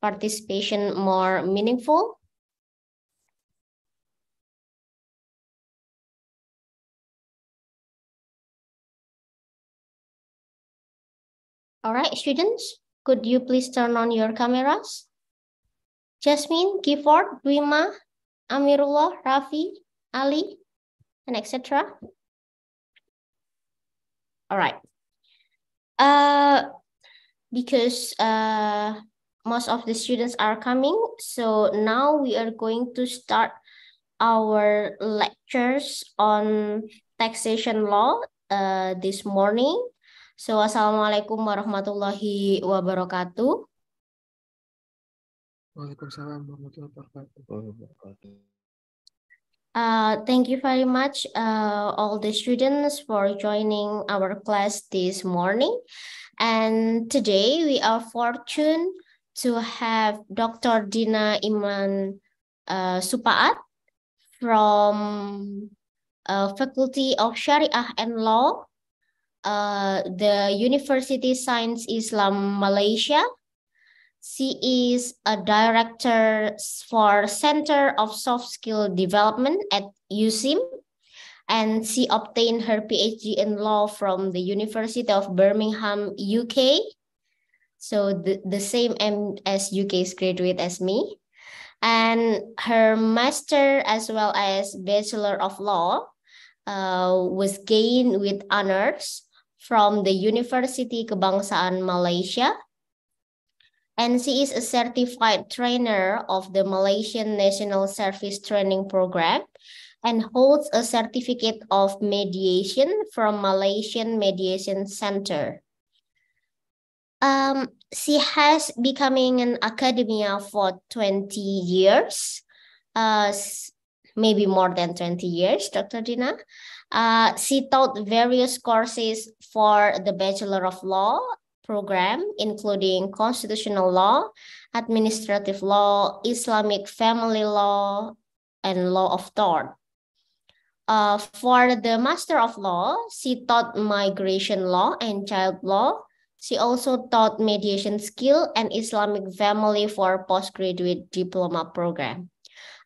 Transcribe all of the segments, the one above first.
participation more meaningful? All right, students, could you please turn on your cameras? Jasmine, Gifford, Dwima, Amirullah, Rafi, Ali, and etc. All right. Uh, because uh, most of the students are coming. So now we are going to start our lectures on taxation law uh, this morning. So assalamualaikum warahmatullahi wabarakatuh. Waalaikumsalam warahmatullahi wabarakatuh. Uh, thank you very much, uh, all the students, for joining our class this morning. And today we are fortunate to have Dr. Dina Iman uh, Supaat from uh, Faculty of Shariah and Law, uh, the University Science Islam Malaysia. She is a director for Center of Soft Skill Development at USIM, and she obtained her PhD in law from the University of Birmingham, UK so the, the same MS UK's graduate as me. And her master as well as Bachelor of Law uh, was gained with honors from the University Kebangsaan Malaysia. And she is a certified trainer of the Malaysian National Service Training Program and holds a certificate of mediation from Malaysian Mediation Center um, she has becoming an academia for 20 years, uh, maybe more than 20 years, Dr. Dina. Uh, she taught various courses for the Bachelor of Law program, including constitutional law, administrative law, Islamic family law, and law of tort. Uh, for the Master of Law, she taught migration law and child law, she also taught mediation skill and Islamic family for postgraduate diploma program.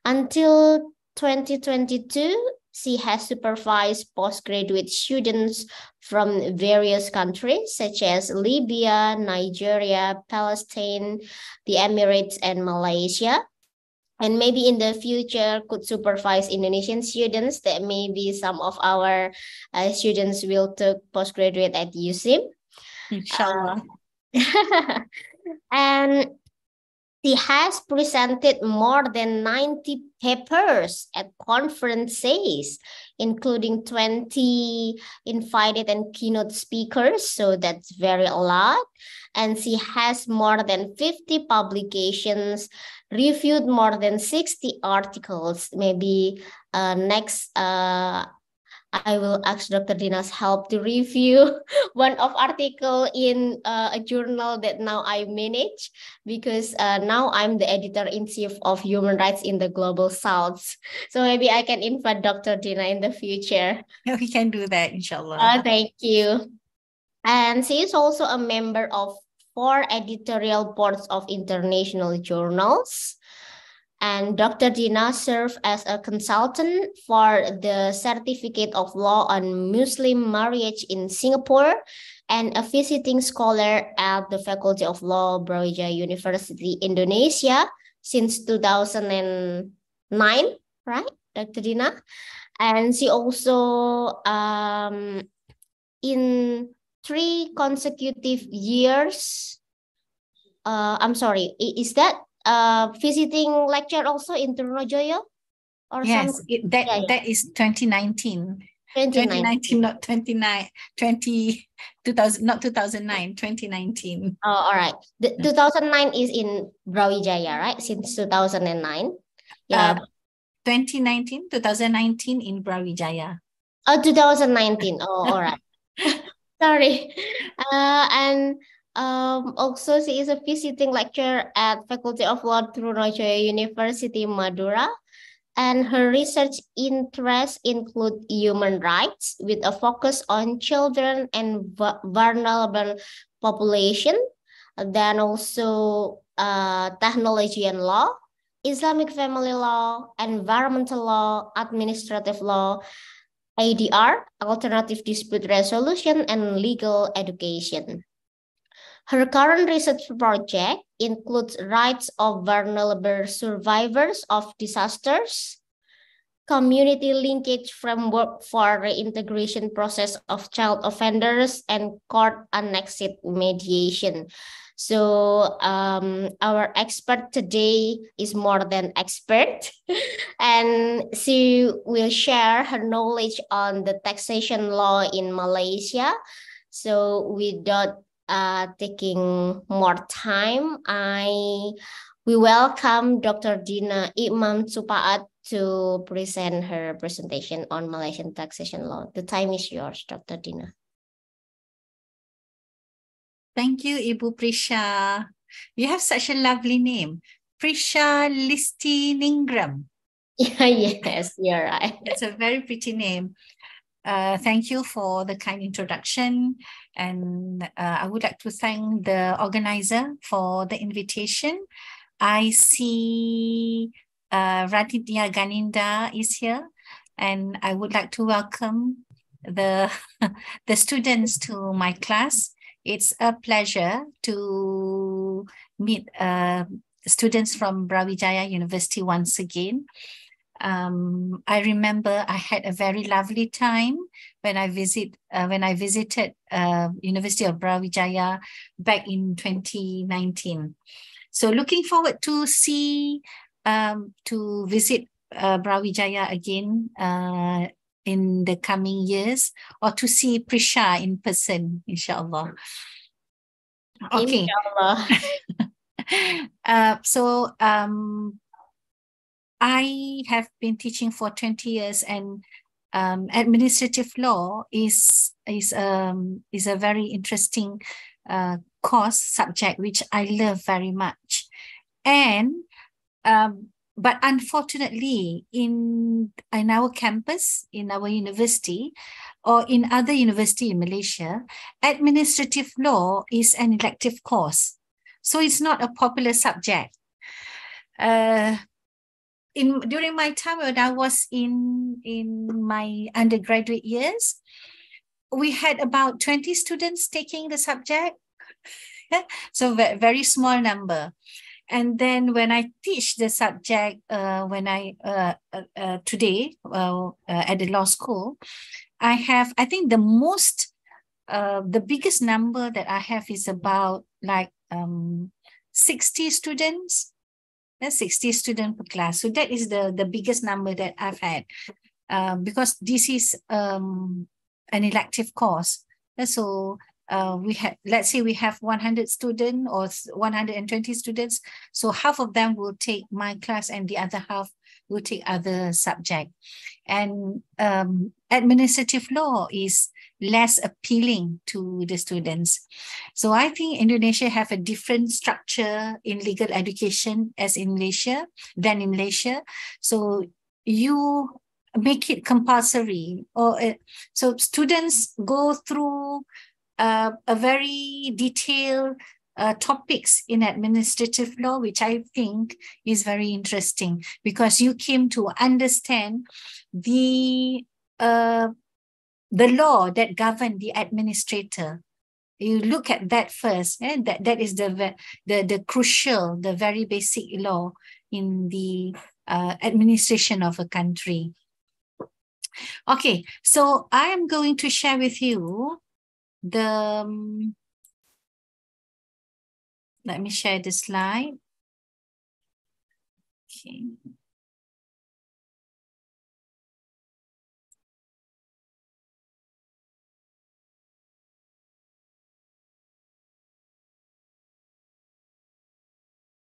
Until 2022, she has supervised postgraduate students from various countries such as Libya, Nigeria, Palestine, the Emirates, and Malaysia. And maybe in the future could supervise Indonesian students that maybe some of our uh, students will take postgraduate at USIM. Inshallah. Um, and she has presented more than 90 papers at conferences, including 20 invited and keynote speakers. So that's very a lot. And she has more than 50 publications, reviewed more than 60 articles. Maybe uh, next uh, I will ask Dr. Dina's help to review one of article in uh, a journal that now I manage because uh, now I'm the editor in chief of human rights in the global south. So maybe I can invite Dr. Dina in the future. We can do that, inshallah. Uh, thank you. And she is also a member of four editorial boards of international journals and Dr. Dina served as a consultant for the Certificate of Law on Muslim Marriage in Singapore and a visiting scholar at the Faculty of Law, Brawijaya University, Indonesia since 2009, right, Dr. Dina? And she also, um, in three consecutive years, uh, I'm sorry, is that uh, visiting lecture also in Trunojoyo? Or yes, it, that, yeah, that is 2019. 2019. 2019 not 29 20 2000 not 2009 2019 oh all right the, 2009 is in brawijaya right since 2009 yeah uh, 2019 2019 in brawijaya oh 2019 oh all right sorry uh, and um, also, she is a visiting lecturer at Faculty of Law through Trunojoyo University, Madura. And her research interests include human rights with a focus on children and vulnerable population, then also uh, technology and law, Islamic family law, environmental law, administrative law, ADR, alternative dispute resolution, and legal education. Her current research project includes rights of vulnerable survivors of disasters, community linkage framework for reintegration process of child offenders, and court annexed mediation. So um, our expert today is more than expert, and she will share her knowledge on the taxation law in Malaysia. So without uh, taking more time. I we welcome Dr. Dina Imam Supaat to present her presentation on Malaysian taxation law. The time is yours, Dr. Dina. Thank you, Ibu Prisha. You have such a lovely name, Prisha Listi Ningram. Yeah, yes, you're right. It's a very pretty name. Uh, thank you for the kind introduction. And uh, I would like to thank the organizer for the invitation. I see uh, Raditya Ganinda is here, and I would like to welcome the, the students to my class. It's a pleasure to meet uh, students from Brawijaya University once again. Um, I remember I had a very lovely time when I visit uh, when I visited uh, University of Brawijaya back in 2019. So looking forward to see um, to visit uh, Brawijaya again uh, in the coming years or to see Prisha in person, inshallah. Okay. Inshallah. uh, so um, I have been teaching for 20 years and um, administrative law is is um, is a very interesting uh, course subject which I love very much, and um, but unfortunately in in our campus in our university or in other university in Malaysia, administrative law is an elective course, so it's not a popular subject. Uh, in during my time when I was in in my undergraduate years, we had about 20 students taking the subject. so very small number. And then when I teach the subject, uh, when I uh, uh, uh today uh, at the law school, I have I think the most uh, the biggest number that I have is about like um, 60 students and uh, 60 student per class. So that is the, the biggest number that I've had uh, because this is um, an elective course. And uh, so uh, we had, let's say we have 100 student or 120 students. So half of them will take my class and the other half will take other subject. And um, administrative law is less appealing to the students. So I think Indonesia have a different structure in legal education as in Malaysia than in Malaysia. So you make it compulsory or uh, so students go through uh, a very detailed uh, topics in administrative law, which I think is very interesting because you came to understand the uh, the law that govern the administrator. You look at that first, and eh? that, that is the, the, the crucial, the very basic law in the uh, administration of a country. Okay, so I am going to share with you the. Um, let me share the slide. Okay.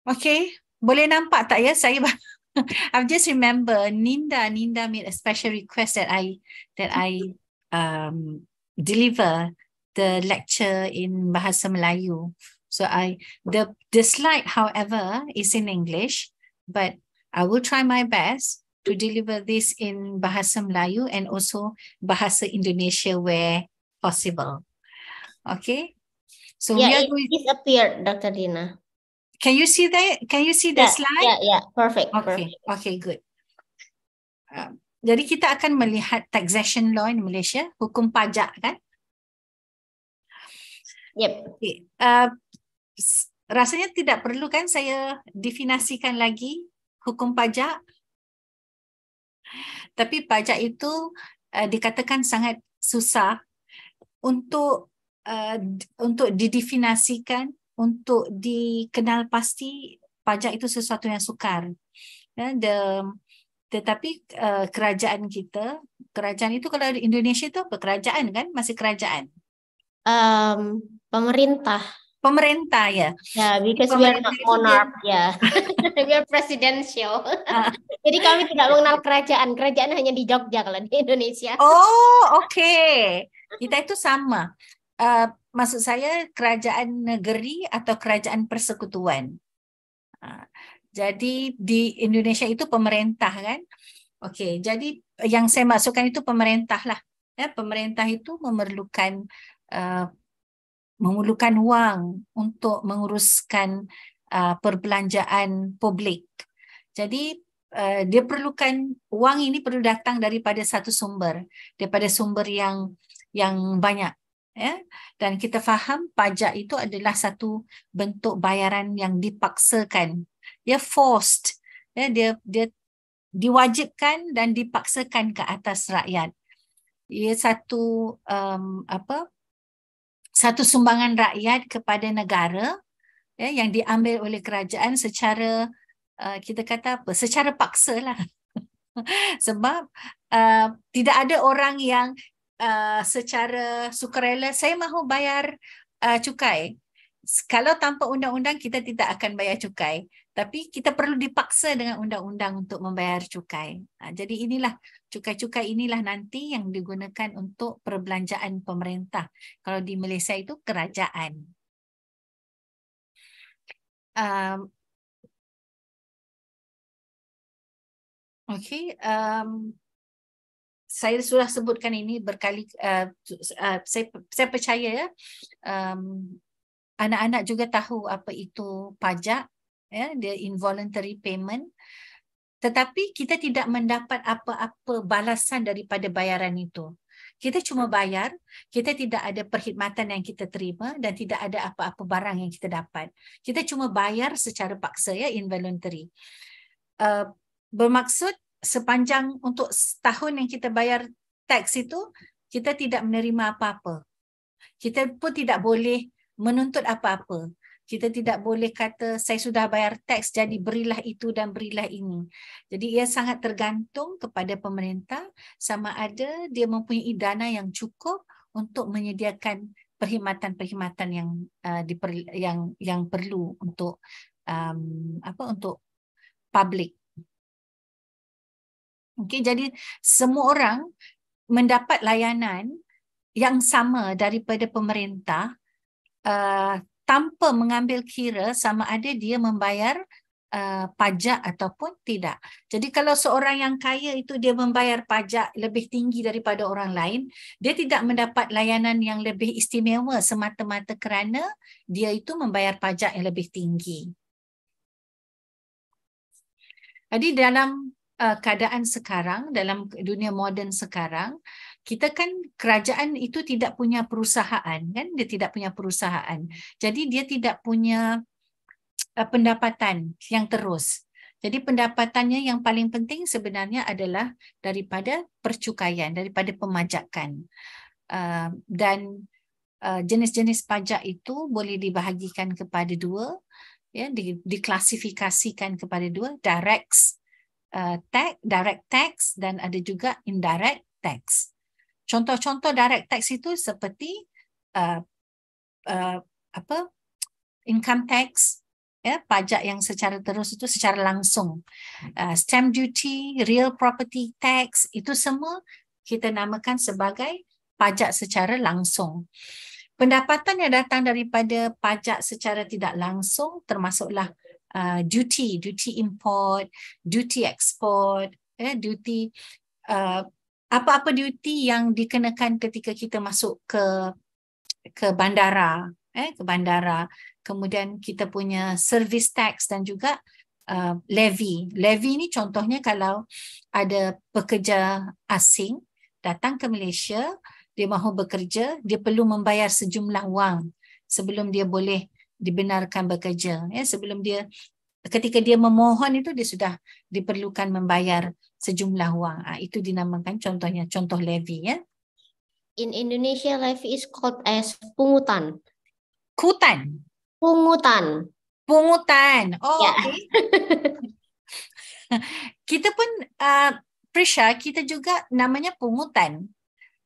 Okay, boleh nampak tak ya saya I've just remember Ninda Ninda made a special request that I that I um deliver the lecture in bahasa Melayu. So I the the slide however is in English but I will try my best to deliver this in bahasa Melayu and also bahasa Indonesia where possible. Okay? So yeah, we are it going... disappeared Dr. Dina. can you see that can you see the yeah, slide yeah yeah perfect okay perfect. okay good um, jadi kita akan melihat taxation law in Malaysia hukum pajak kan yep okay. uh, rasanya tidak perlu kan saya definasikan lagi hukum pajak tapi pajak itu uh, dikatakan sangat susah untuk uh, untuk didefinasikan. untuk dikenal pasti pajak itu sesuatu yang sukar. Ya, the, tetapi uh, kerajaan kita, kerajaan itu kalau di Indonesia itu apa? Kerajaan kan masih kerajaan. Um, pemerintah. Pemerintah ya. Ya, yeah, because we are not monarch ya. Yeah. we are presidential. Uh. Jadi kami tidak mengenal kerajaan. Kerajaan hanya di Jogja kalau di Indonesia. Oh, oke. Okay. Kita itu sama. uh, maksud saya kerajaan negeri atau kerajaan persekutuan. Uh, jadi di Indonesia itu pemerintah kan? Okey, jadi yang saya masukkan itu pemerintah lah. Ya, pemerintah itu memerlukan uh, memerlukan wang untuk menguruskan uh, perbelanjaan publik. Jadi uh, dia perlukan wang ini perlu datang daripada satu sumber, daripada sumber yang yang banyak ya dan kita faham pajak itu adalah satu bentuk bayaran yang dipaksakan dia forced ya dia dia diwajibkan dan dipaksakan ke atas rakyat ia satu um, apa satu sumbangan rakyat kepada negara ya yang diambil oleh kerajaan secara uh, kita kata apa secara paksa lah sebab uh, tidak ada orang yang Eh, secara sukarela saya mahu bayar uh, cukai. Kalau tanpa undang-undang kita tidak akan bayar cukai, tapi kita perlu dipaksa dengan undang-undang untuk membayar cukai. Ha, jadi inilah cukai-cukai inilah nanti yang digunakan untuk perbelanjaan pemerintah. Kalau di Malaysia itu kerajaan. Um, Okay. Um, saya sudah sebutkan ini berkali uh, uh, saya saya percaya ya um, anak-anak juga tahu apa itu pajak ya dia involuntary payment tetapi kita tidak mendapat apa-apa balasan daripada bayaran itu kita cuma bayar kita tidak ada perkhidmatan yang kita terima dan tidak ada apa-apa barang yang kita dapat kita cuma bayar secara paksa ya involuntary uh, bermaksud sepanjang untuk tahun yang kita bayar tax itu kita tidak menerima apa-apa. Kita pun tidak boleh menuntut apa-apa. Kita tidak boleh kata saya sudah bayar tax jadi berilah itu dan berilah ini. Jadi ia sangat tergantung kepada pemerintah sama ada dia mempunyai dana yang cukup untuk menyediakan perkhidmatan-perkhidmatan yang uh, diper, yang yang perlu untuk um, apa untuk public Okey, jadi semua orang mendapat layanan yang sama daripada pemerintah uh, tanpa mengambil kira sama ada dia membayar uh, pajak ataupun tidak. Jadi kalau seorang yang kaya itu dia membayar pajak lebih tinggi daripada orang lain, dia tidak mendapat layanan yang lebih istimewa semata-mata kerana dia itu membayar pajak yang lebih tinggi. Jadi dalam uh, keadaan sekarang dalam dunia moden sekarang kita kan kerajaan itu tidak punya perusahaan kan dia tidak punya perusahaan jadi dia tidak punya uh, pendapatan yang terus jadi pendapatannya yang paling penting sebenarnya adalah daripada percukaian daripada pemajakan uh, dan uh, jenis-jenis pajak itu boleh dibahagikan kepada dua ya diklasifikasikan kepada dua directs Uh, tax, direct tax dan ada juga indirect tax. Contoh-contoh direct tax itu seperti uh, uh, apa? Income tax, ya, pajak yang secara terus itu secara langsung, uh, stamp duty, real property tax itu semua kita namakan sebagai pajak secara langsung. Pendapatan yang datang daripada pajak secara tidak langsung termasuklah Ah, duty, duty import, duty export, eh, duty uh, apa-apa duty yang dikenakan ketika kita masuk ke ke bandara, eh, ke bandara, kemudian kita punya service tax dan juga uh, levy. Levy ni contohnya kalau ada pekerja asing datang ke Malaysia, dia mahu bekerja, dia perlu membayar sejumlah wang sebelum dia boleh dibenarkan bekerja ya sebelum dia ketika dia memohon itu dia sudah diperlukan membayar sejumlah wang ha, itu dinamakan contohnya contoh levy ya in Indonesia levy is called as pungutan kutan pungutan pungutan oh yeah. okay. kita pun uh, Prisha kita juga namanya pungutan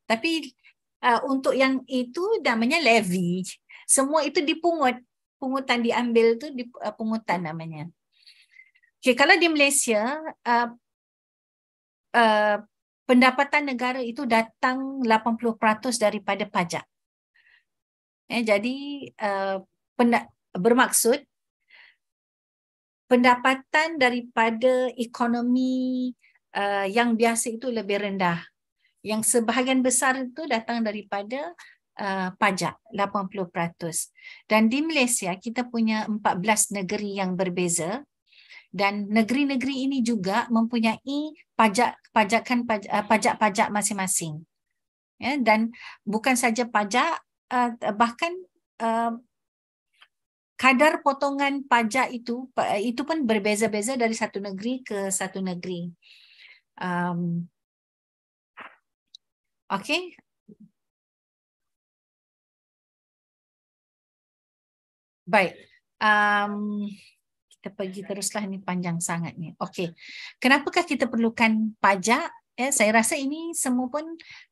tapi uh, untuk yang itu namanya levy semua itu dipungut pungutan diambil tu di uh, pungutan namanya. Okay, kalau di Malaysia uh, uh, pendapatan negara itu datang 80% daripada pajak. Eh, jadi uh, bermaksud pendapatan daripada ekonomi uh, yang biasa itu lebih rendah. Yang sebahagian besar itu datang daripada Uh, pajak 80%. Dan di Malaysia kita punya 14 negeri yang berbeza dan negeri-negeri ini juga mempunyai pajak pajakan uh, pajak-pajak masing-masing. Ya dan bukan saja pajak uh, bahkan kadar potongan pajak itu itu pun berbeza-beza dari satu negeri ke satu negeri. Um, Okey, Baik. Um, kita pergi teruslah ini panjang sangat nih. Okey. Kenapakah kita perlukan pajak? Ya, saya rasa ini semua pun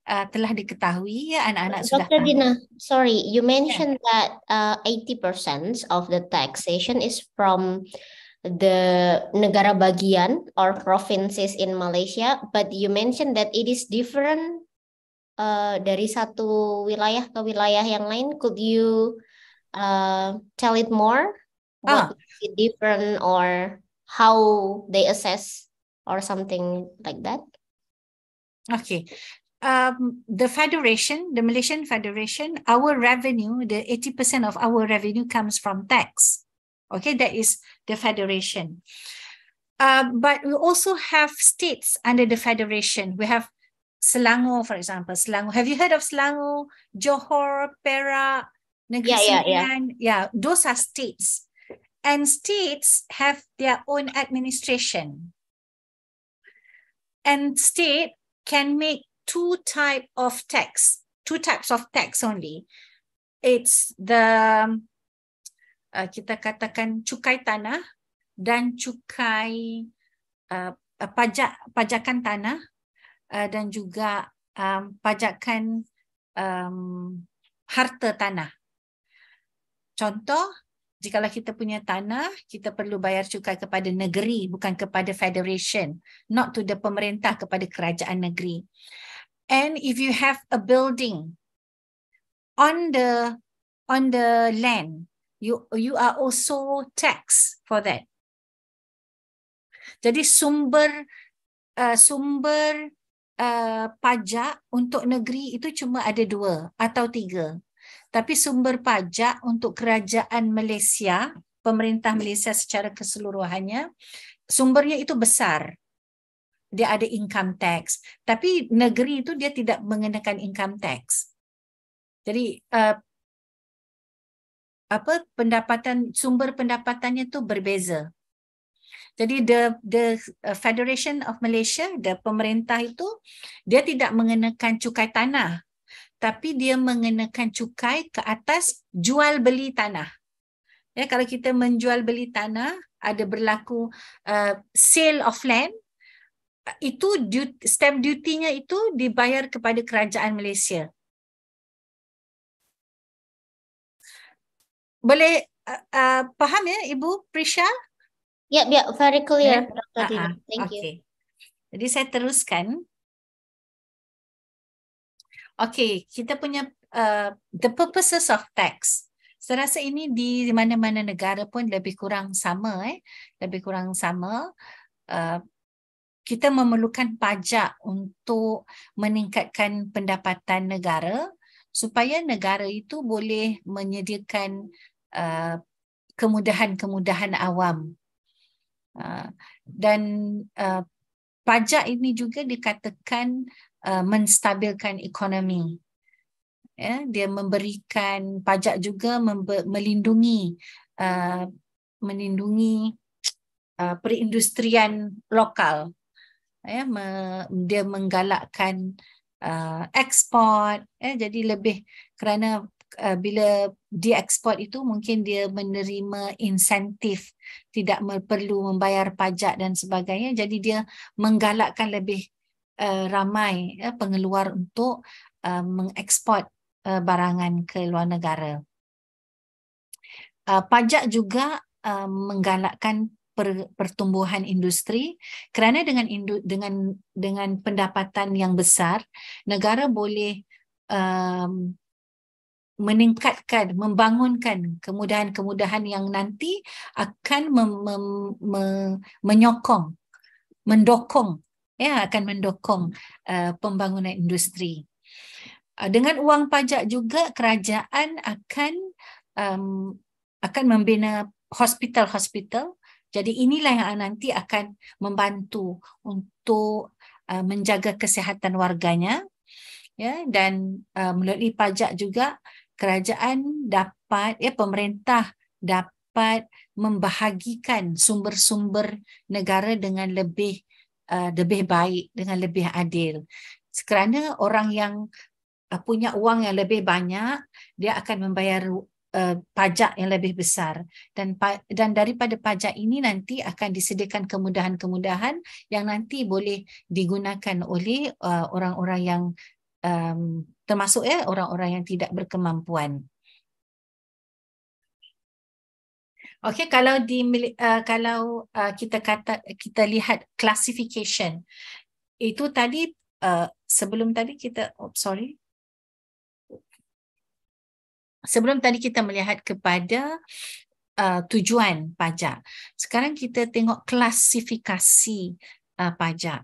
uh, telah diketahui ya anak-anak sudah. Dr. Dina, sorry, you ya. mentioned yeah. that uh, eh, 80% of the taxation is from the negara bagian or provinces in Malaysia, but you mentioned that it is different uh, dari satu wilayah ke wilayah yang lain. Could you uh, tell it more? What ah. it different or how they assess or something like that? Okay. Um, the federation, the Malaysian Federation, our revenue, the 80% of our revenue comes from tax. Okay, that is the federation. Uh, but we also have states under the federation. We have Selangor, for example. Selangor. Have you heard of Selangor, Johor, Perak, negeri yeah, ya, ya. sembilan, yeah, yeah. yeah, those are states. And states have their own administration. And state can make two type of tax, two types of tax only. It's the uh, kita katakan cukai tanah dan cukai uh, pajak pajakan tanah uh, dan juga um, pajakan um, harta tanah. Contoh, jikalau kita punya tanah, kita perlu bayar cukai kepada negeri, bukan kepada federation. Not to the pemerintah, kepada kerajaan negeri. And if you have a building on the on the land, you you are also tax for that. Jadi sumber uh, sumber uh, pajak untuk negeri itu cuma ada dua atau tiga tapi sumber pajak untuk kerajaan Malaysia, pemerintah Malaysia secara keseluruhannya, sumbernya itu besar. Dia ada income tax, tapi negeri itu dia tidak mengenakan income tax. Jadi uh, apa pendapatan sumber pendapatannya tu berbeza. Jadi the the eh, Federation of Malaysia, the pemerintah itu dia tidak mengenakan cukai tanah tapi dia mengenakan cukai ke atas jual beli tanah. Ya, kalau kita menjual beli tanah ada berlaku uh, sale of land itu duty, stamp duty-nya itu dibayar kepada kerajaan Malaysia. Boleh uh, uh, faham ya Ibu Prisha? Ya, yeah, yeah, very clear. Yeah. Ya? Uh-huh. Ah. Thank okay. you. Jadi saya teruskan. Okay, kita punya uh, the purposes of tax. Saya rasa ini di mana-mana negara pun lebih kurang sama. Eh? Lebih kurang sama. Uh, kita memerlukan pajak untuk meningkatkan pendapatan negara supaya negara itu boleh menyediakan uh, kemudahan-kemudahan awam. Uh, dan uh, pajak ini juga dikatakan uh, menstabilkan ekonomi. Ya, dia memberikan pajak juga member, melindungi uh, melindungi uh, perindustrian lokal. Ya, me, dia menggalakkan uh, ekspor. Ya, jadi lebih kerana uh, bila dia ekspor itu mungkin dia menerima insentif tidak perlu membayar pajak dan sebagainya. Jadi dia menggalakkan lebih Eh, ramai eh, pengeluar untuk eh, mengekspor barangan ke luar negara. pajak juga menggalakkan pertumbuhan industri kerana dengan dengan dengan pendapatan yang besar negara boleh um, meningkatkan membangunkan kemudahan-kemudahan yang nanti akan mem, mem, me, menyokong mendokong ya akan mendukung uh, pembangunan industri. Uh, dengan uang pajak juga kerajaan akan um, akan membina hospital-hospital. Jadi inilah yang nanti akan membantu untuk uh, menjaga kesehatan warganya. Ya dan uh, melalui pajak juga kerajaan dapat ya pemerintah dapat membahagikan sumber-sumber negara dengan lebih Uh, lebih baik dengan lebih adil. Kerana orang yang uh, punya wang yang lebih banyak, dia akan membayar uh, pajak yang lebih besar dan dan daripada pajak ini nanti akan disediakan kemudahan-kemudahan yang nanti boleh digunakan oleh uh, orang-orang yang um, termasuk ya orang-orang yang tidak berkemampuan. Okey kalau di uh, kalau uh, kita kata kita lihat classification itu tadi uh, sebelum tadi kita oh, sorry sebelum tadi kita melihat kepada uh, tujuan pajak sekarang kita tengok klasifikasi uh, pajak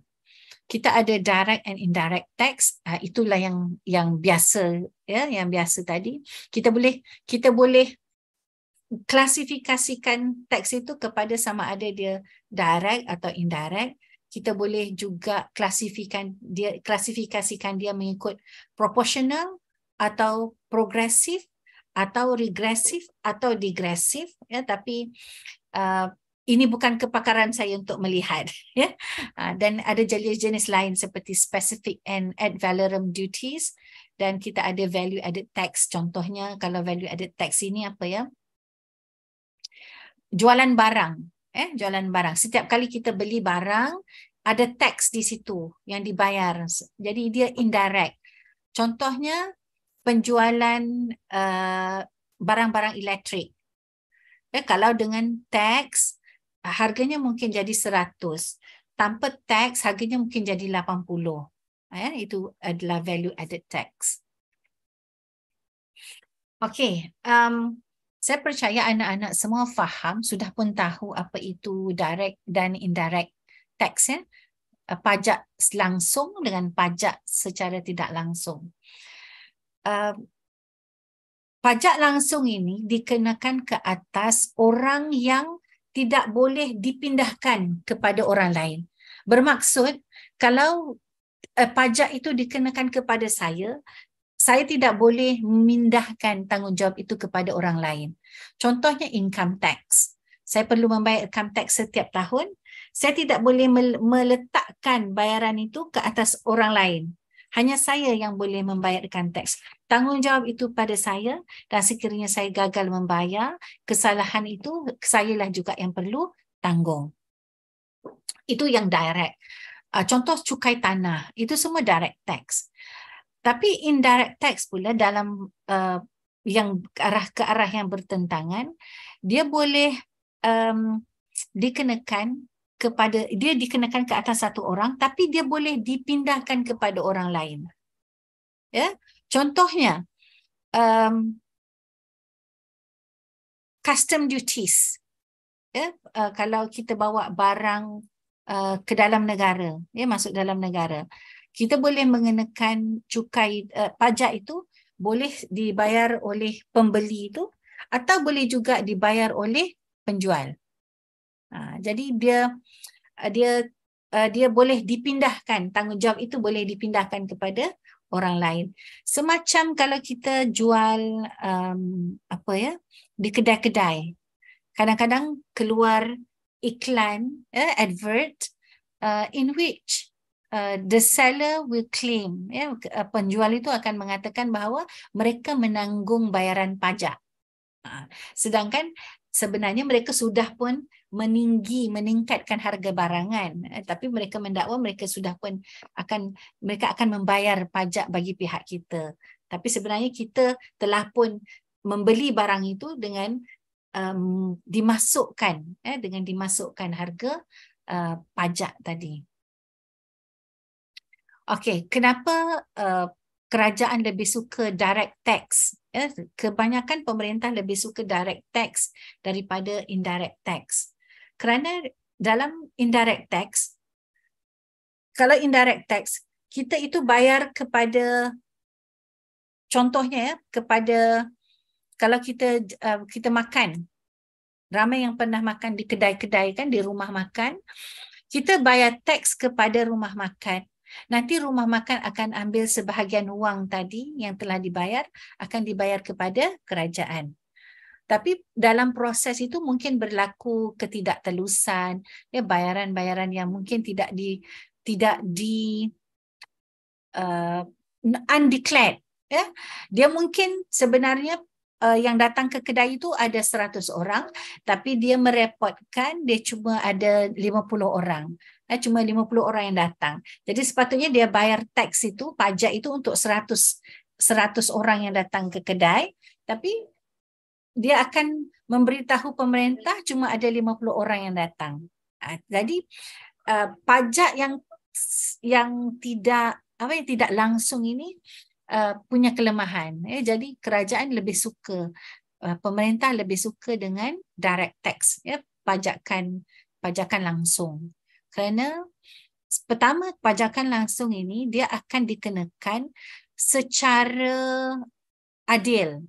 kita ada direct and indirect tax uh, itulah yang yang biasa ya yang biasa tadi kita boleh kita boleh klasifikasikan teks itu kepada sama ada dia direct atau indirect kita boleh juga klasifikan dia klasifikasikan dia mengikut proportional atau progresif atau regresif atau digresif ya tapi uh, ini bukan kepakaran saya untuk melihat ya uh, dan ada jenis-jenis lain seperti specific and ad valorem duties dan kita ada value added tax contohnya kalau value added tax ini apa ya jualan barang eh jualan barang setiap kali kita beli barang ada tax di situ yang dibayar jadi dia indirect contohnya penjualan uh, barang-barang elektrik eh kalau dengan tax harganya mungkin jadi seratus. tanpa tax harganya mungkin jadi lapan puluh. eh itu adalah value added tax Okay. um saya percaya anak-anak semua faham sudah pun tahu apa itu direct dan indirect tax ya eh, pajak langsung dengan pajak secara tidak langsung uh, pajak langsung ini dikenakan ke atas orang yang tidak boleh dipindahkan kepada orang lain bermaksud kalau uh, pajak itu dikenakan kepada saya saya tidak boleh memindahkan tanggungjawab itu kepada orang lain. Contohnya income tax. Saya perlu membayar income tax setiap tahun. Saya tidak boleh meletakkan bayaran itu ke atas orang lain. Hanya saya yang boleh membayar income tax. Tanggungjawab itu pada saya dan sekiranya saya gagal membayar, kesalahan itu saya lah juga yang perlu tanggung. Itu yang direct. Ah, contoh cukai tanah, itu semua direct tax tapi indirect tax pula dalam uh, yang ke arah ke arah yang bertentangan dia boleh um, dikenakan kepada dia dikenakan ke atas satu orang tapi dia boleh dipindahkan kepada orang lain ya contohnya um, custom duties ya uh, kalau kita bawa barang uh, ke dalam negara ya masuk dalam negara kita boleh mengenakan cukai uh, pajak itu boleh dibayar oleh pembeli itu atau boleh juga dibayar oleh penjual. Uh, jadi dia uh, dia uh, dia boleh dipindahkan tanggungjawab itu boleh dipindahkan kepada orang lain. Semacam kalau kita jual um, apa ya di kedai-kedai. Kadang-kadang keluar iklan, eh, advert uh, in which uh, the seller will claim ya yeah, uh, penjual itu akan mengatakan bahawa mereka menanggung bayaran pajak uh, sedangkan sebenarnya mereka sudah pun meninggi meningkatkan harga barangan uh, tapi mereka mendakwa mereka sudah pun akan mereka akan membayar pajak bagi pihak kita tapi sebenarnya kita telah pun membeli barang itu dengan um, dimasukkan eh dengan dimasukkan harga uh, pajak tadi Okay, kenapa uh, kerajaan lebih suka direct tax? Eh, kebanyakan pemerintah lebih suka direct tax daripada indirect tax. Kerana dalam indirect tax, kalau indirect tax, kita itu bayar kepada, contohnya ya, kepada kalau kita uh, kita makan, ramai yang pernah makan di kedai-kedai kan, di rumah makan, kita bayar tax kepada rumah makan Nanti rumah makan akan ambil sebahagian wang tadi yang telah dibayar akan dibayar kepada kerajaan. Tapi dalam proses itu mungkin berlaku ketidaktelusan, ya bayaran-bayaran yang mungkin tidak di tidak di uh, undeclared, ya. Dia mungkin sebenarnya Uh, yang datang ke kedai itu ada 100 orang tapi dia merepotkan dia cuma ada 50 orang eh, cuma 50 orang yang datang. Jadi sepatutnya dia bayar tax itu, pajak itu untuk 100 100 orang yang datang ke kedai, tapi dia akan memberitahu pemerintah cuma ada 50 orang yang datang. Ah, jadi uh, pajak yang yang tidak apa yang tidak langsung ini uh, punya kelemahan. Eh, jadi kerajaan lebih suka uh, pemerintah lebih suka dengan direct tax, ya, pajakan pajakan langsung kerana pertama pajakan langsung ini dia akan dikenakan secara adil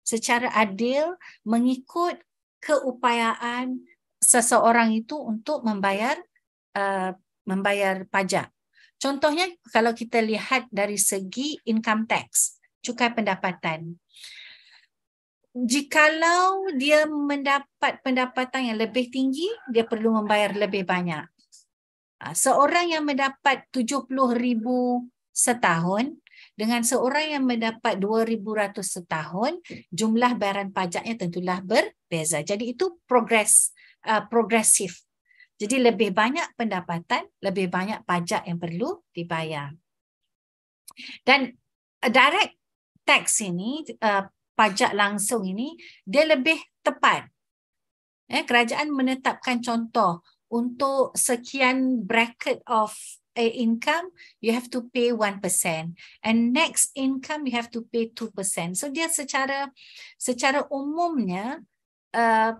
secara adil mengikut keupayaan seseorang itu untuk membayar uh, membayar pajak contohnya kalau kita lihat dari segi income tax cukai pendapatan jikalau dia mendapat pendapatan yang lebih tinggi dia perlu membayar lebih banyak Ha, seorang yang mendapat 70,000 setahun dengan seorang yang mendapat 2,100 setahun, jumlah bayaran pajaknya tentulah berbeza. Jadi itu progres, uh, progresif. Jadi lebih banyak pendapatan, lebih banyak pajak yang perlu dibayar. Dan eh, direct tax ini, uh, pajak langsung ini, dia lebih tepat. Eh, kerajaan menetapkan contoh untuk sekian bracket of uh, income, you have to pay 1%. And next income, you have to pay 2%. So dia secara secara umumnya, uh,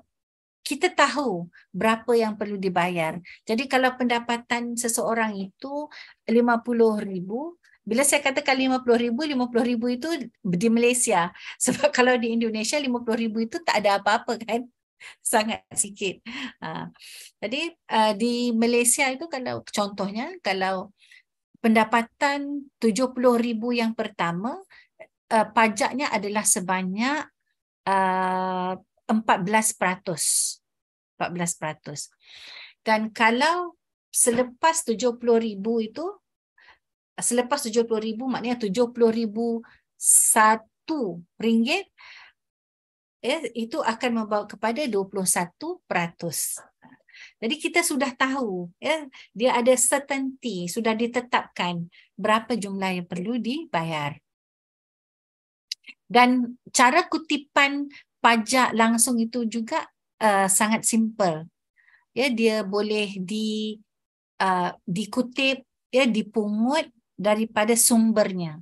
kita tahu berapa yang perlu dibayar. Jadi kalau pendapatan seseorang itu RM50,000, bila saya katakan RM50,000, RM50,000 itu di Malaysia. Sebab kalau di Indonesia, RM50,000 itu tak ada apa-apa kan sangat sikit. Uh, jadi uh, di Malaysia itu kalau contohnya kalau pendapatan tujuh puluh ribu yang pertama uh, pajaknya adalah sebanyak eh, empat belas peratus, empat belas peratus. Dan kalau selepas tujuh puluh ribu itu selepas tujuh puluh ribu maknanya tujuh puluh ribu satu ringgit ya itu akan membawa kepada 21%. Jadi kita sudah tahu ya dia ada certainty sudah ditetapkan berapa jumlah yang perlu dibayar. Dan cara kutipan pajak langsung itu juga uh, sangat simple. Ya dia boleh di uh, dikutip ya dipungut daripada sumbernya.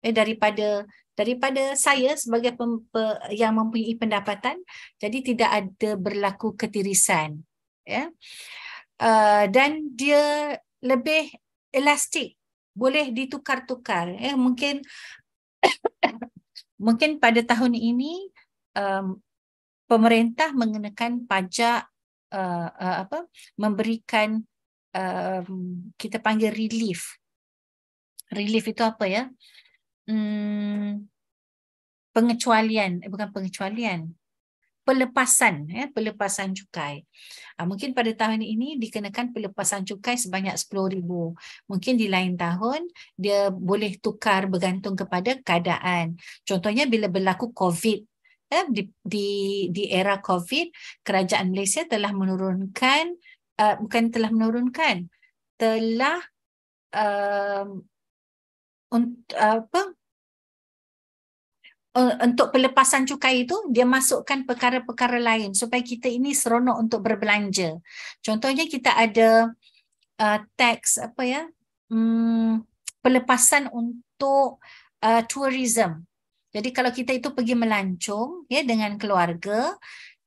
Ya daripada daripada saya sebagai pem, pe, yang mempunyai pendapatan jadi tidak ada berlaku ketirisan ya uh, dan dia lebih elastik boleh ditukar-tukar ya mungkin mungkin pada tahun ini um, pemerintah mengenakan pajak uh, uh, apa memberikan um, kita panggil relief relief itu apa ya hmm, pengecualian eh, bukan pengecualian pelepasan ya pelepasan cukai. Ha, mungkin pada tahun ini dikenakan pelepasan cukai sebanyak 10000. Mungkin di lain tahun dia boleh tukar bergantung kepada keadaan. Contohnya bila berlaku COVID ya di, di di era COVID kerajaan Malaysia telah menurunkan uh, bukan telah menurunkan telah uh, ehm, untuk apa Eh, untuk pelepasan cukai itu dia masukkan perkara-perkara lain supaya kita ini seronok untuk berbelanja. Contohnya kita ada uh, tax apa ya? Hmm, pelepasan untuk uh, tourism. Jadi kalau kita itu pergi melancong ya dengan keluarga,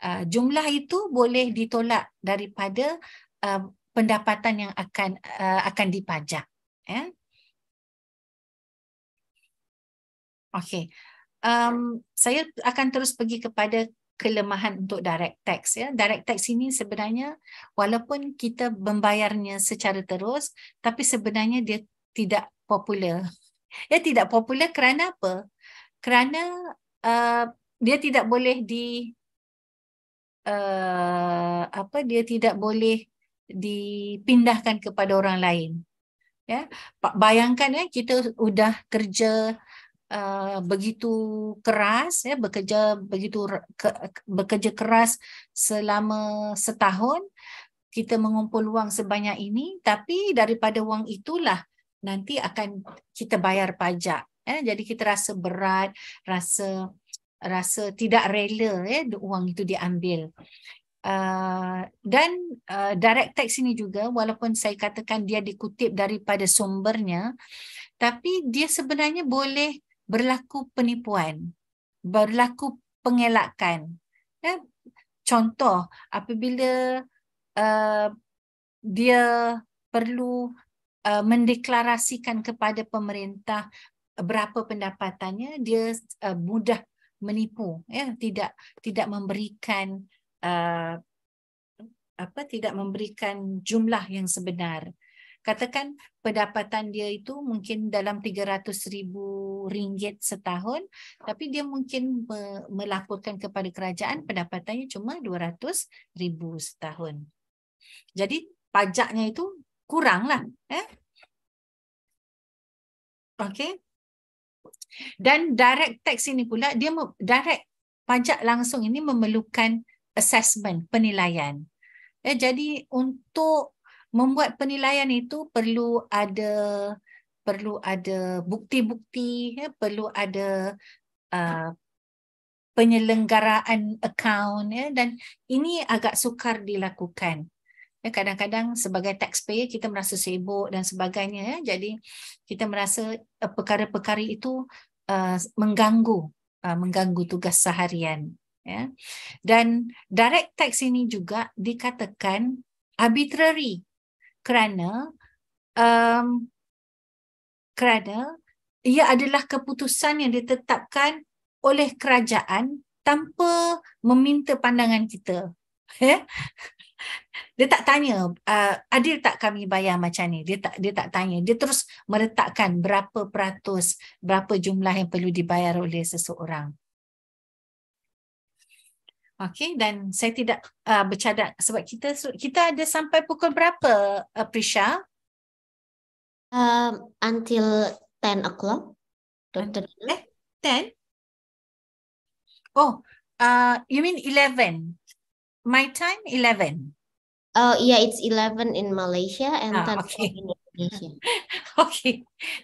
uh, jumlah itu boleh ditolak daripada uh, pendapatan yang akan uh, akan dipajak, ya. Okey um, saya akan terus pergi kepada kelemahan untuk direct tax ya direct tax ini sebenarnya walaupun kita membayarnya secara terus tapi sebenarnya dia tidak popular ya tidak popular kerana apa kerana uh, dia tidak boleh di uh, apa dia tidak boleh dipindahkan kepada orang lain ya bayangkan ya kita sudah kerja Eh, begitu keras ya bekerja begitu ke, bekerja keras selama setahun kita mengumpul wang sebanyak ini tapi daripada wang itulah nanti akan kita bayar pajak ya jadi kita rasa berat rasa rasa tidak rela ya wang itu diambil Uh, dan uh, direct tax ini juga walaupun saya katakan dia dikutip daripada sumbernya tapi dia sebenarnya boleh berlaku penipuan, berlaku pengelakan. Ya? Contoh, apabila uh, dia perlu uh, mendeklarasikan kepada pemerintah berapa pendapatannya, dia uh, mudah menipu, ya? tidak tidak memberikan uh, apa, tidak memberikan jumlah yang sebenar katakan pendapatan dia itu mungkin dalam 300 ribu ringgit setahun tapi dia mungkin melaporkan kepada kerajaan pendapatannya cuma 200 ribu setahun jadi pajaknya itu kuranglah eh ya. okey dan direct tax ini pula dia direct pajak langsung ini memerlukan assessment penilaian eh jadi untuk membuat penilaian itu perlu ada perlu ada bukti-bukti ya perlu ada uh, penyelenggaraan akaun ya dan ini agak sukar dilakukan ya kadang-kadang sebagai taxpayer kita merasa sibuk dan sebagainya ya jadi kita merasa uh, perkara-perkara itu uh, mengganggu uh, mengganggu tugas seharian ya dan direct tax ini juga dikatakan arbitrary kerana um, kerana ia adalah keputusan yang ditetapkan oleh kerajaan tanpa meminta pandangan kita. Eh? dia tak tanya, uh, adil tak kami bayar macam ni? Dia tak dia tak tanya. Dia terus meretakkan berapa peratus, berapa jumlah yang perlu dibayar oleh seseorang. Okay, dan saya tidak uh, bercadang sebab kita kita ada sampai pukul berapa uh, Prisha? Um, until 10 o'clock. Doktor. Eh, 10? Oh, uh, you mean 11. My time 11. Oh, yeah, it's 11 in Malaysia and ah, 10 okay. in Indonesia. okay,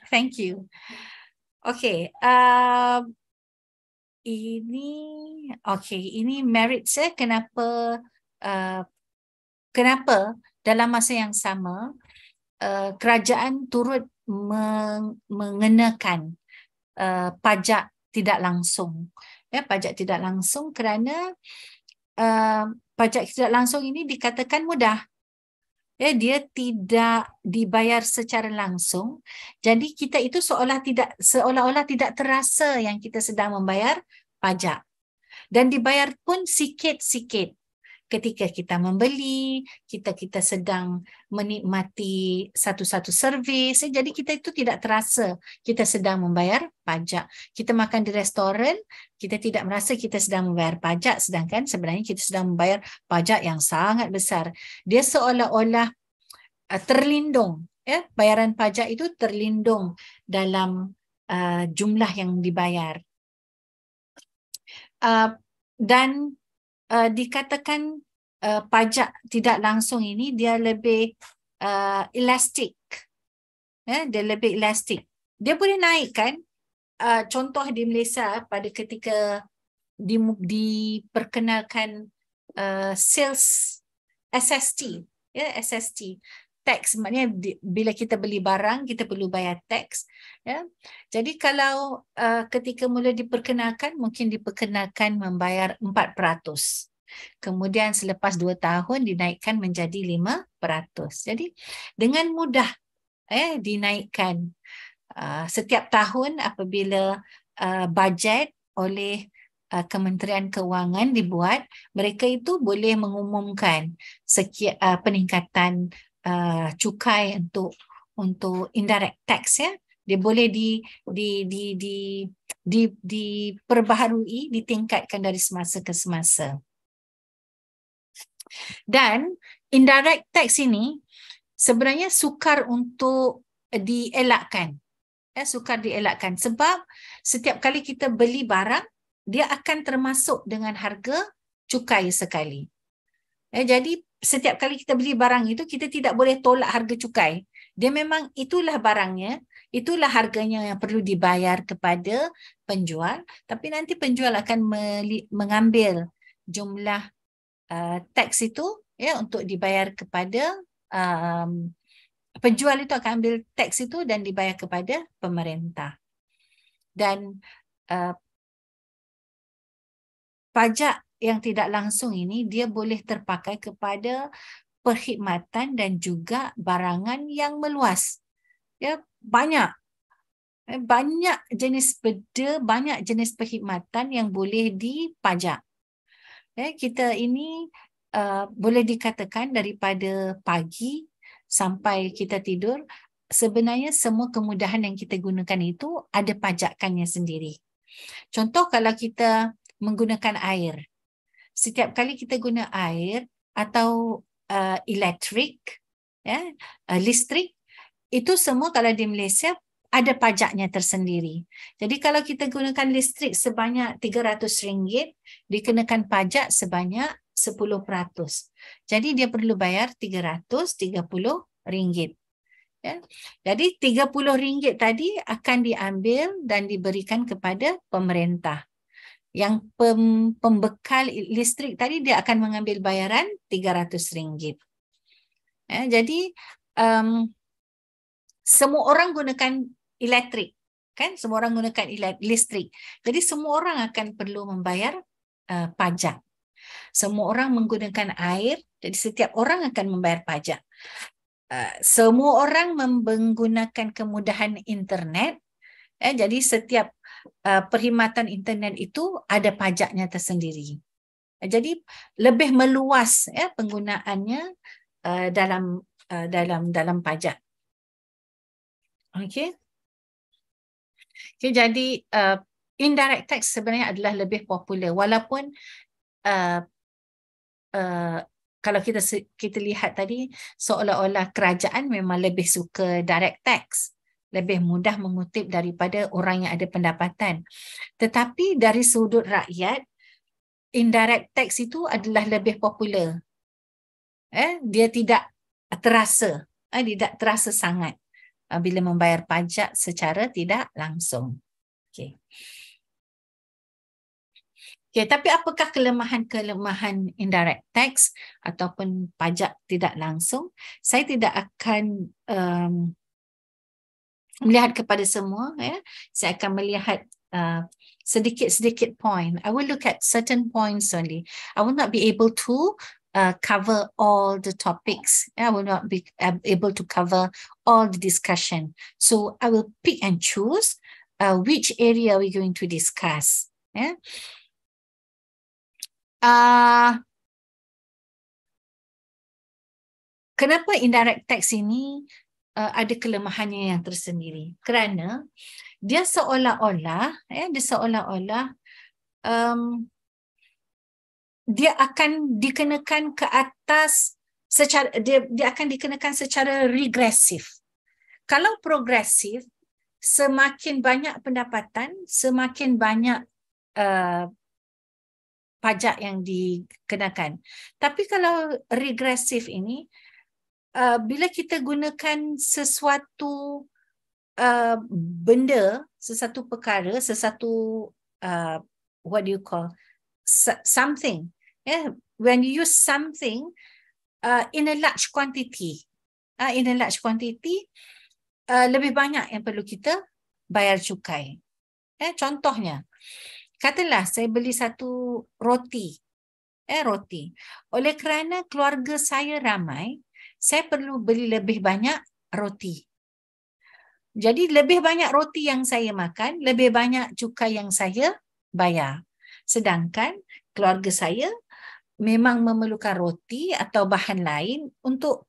thank you. Okay, uh, ini okey ini merit saya eh? kenapa uh, kenapa dalam masa yang sama uh, kerajaan turut mengenakan uh, pajak tidak langsung ya pajak tidak langsung kerana uh, pajak tidak langsung ini dikatakan mudah ya dia tidak dibayar secara langsung jadi kita itu seolah tidak seolah-olah tidak terasa yang kita sedang membayar pajak dan dibayar pun sikit-sikit ketika kita membeli, kita kita sedang menikmati satu-satu servis. Eh, jadi kita itu tidak terasa kita sedang membayar pajak. Kita makan di restoran, kita tidak merasa kita sedang membayar pajak sedangkan sebenarnya kita sedang membayar pajak yang sangat besar. Dia seolah-olah eh, terlindung ya, bayaran pajak itu terlindung dalam uh, jumlah yang dibayar. Uh, dan uh, dikatakan uh, pajak tidak langsung ini dia lebih uh, elastik. Yeah, dia lebih elastik. Dia boleh naikkan uh, contoh di Malaysia pada ketika di, diperkenalkan uh, sales SST. Yeah, SST tax maknanya bila kita beli barang kita perlu bayar tax ya jadi kalau uh, ketika mula diperkenalkan mungkin diperkenalkan membayar 4% kemudian selepas 2 tahun dinaikkan menjadi 5% jadi dengan mudah eh dinaikkan uh, setiap tahun apabila uh, bajet oleh uh, Kementerian Kewangan dibuat, mereka itu boleh mengumumkan sekian, uh, peningkatan uh, cukai untuk untuk indirect tax ya dia boleh di di di di di diperbaharui ditingkatkan dari semasa ke semasa dan indirect tax ini sebenarnya sukar untuk dielakkan ya sukar dielakkan sebab setiap kali kita beli barang dia akan termasuk dengan harga cukai sekali ya jadi setiap kali kita beli barang itu kita tidak boleh tolak harga cukai. Dia memang itulah barangnya, itulah harganya yang perlu dibayar kepada penjual, tapi nanti penjual akan mengambil jumlah uh, tax itu ya untuk dibayar kepada um, penjual itu akan ambil tax itu dan dibayar kepada pemerintah. Dan uh, pajak yang tidak langsung ini dia boleh terpakai kepada perkhidmatan dan juga barangan yang meluas. Ya, banyak eh, banyak jenis beda, banyak jenis perkhidmatan yang boleh dipajak. Ya, kita ini uh, boleh dikatakan daripada pagi sampai kita tidur, sebenarnya semua kemudahan yang kita gunakan itu ada pajakannya sendiri. Contoh kalau kita menggunakan air, setiap kali kita guna air atau uh, elektrik ya uh, listrik itu semua kalau di Malaysia ada pajaknya tersendiri. Jadi kalau kita gunakan listrik sebanyak RM300 dikenakan pajak sebanyak 10%. Jadi dia perlu bayar RM330. Ya. Jadi RM30 tadi akan diambil dan diberikan kepada pemerintah yang pem, pembekal listrik tadi dia akan mengambil bayaran RM300. Ya, jadi um, semua orang gunakan elektrik kan semua orang gunakan listrik. Jadi semua orang akan perlu membayar uh, pajak. Semua orang menggunakan air, jadi setiap orang akan membayar pajak. Uh, semua orang menggunakan kemudahan internet, ya, jadi setiap Uh, perkhidmatan internet itu ada pajaknya tersendiri. Jadi lebih meluas ya penggunaannya uh, dalam uh, dalam dalam pajak. Okey. Okay, jadi uh, indirect tax sebenarnya adalah lebih popular walaupun uh, uh, kalau kita kita lihat tadi seolah-olah kerajaan memang lebih suka direct tax lebih mudah mengutip daripada orang yang ada pendapatan. Tetapi dari sudut rakyat, indirect tax itu adalah lebih popular. Eh, dia tidak terasa, eh, tidak terasa sangat eh, bila membayar pajak secara tidak langsung. Okay. Okay, tapi apakah kelemahan-kelemahan indirect tax ataupun pajak tidak langsung? Saya tidak akan um, melihat kepada semua ya saya akan melihat uh, sedikit sedikit point i will look at certain points only i will not be able to uh, cover all the topics i will not be uh, able to cover all the discussion so i will pick and choose uh, which area we're going to discuss yeah uh Kenapa indirect tax ini uh, ada kelemahannya yang tersendiri kerana dia seolah-olah ya eh, dia seolah-olah um, dia akan dikenakan ke atas secara dia dia akan dikenakan secara regresif kalau progresif semakin banyak pendapatan semakin banyak uh, pajak yang dikenakan. Tapi kalau regresif ini, Uh, bila kita gunakan sesuatu uh, benda, sesuatu perkara, sesuatu uh, what do you call something, yeah, when you use something uh, in a large quantity, uh, in a large quantity, uh, lebih banyak yang perlu kita bayar cukai. Eh, contohnya, katalah saya beli satu roti, eh roti. Oleh kerana keluarga saya ramai, saya perlu beli lebih banyak roti. Jadi lebih banyak roti yang saya makan, lebih banyak cukai yang saya bayar. Sedangkan keluarga saya memang memerlukan roti atau bahan lain untuk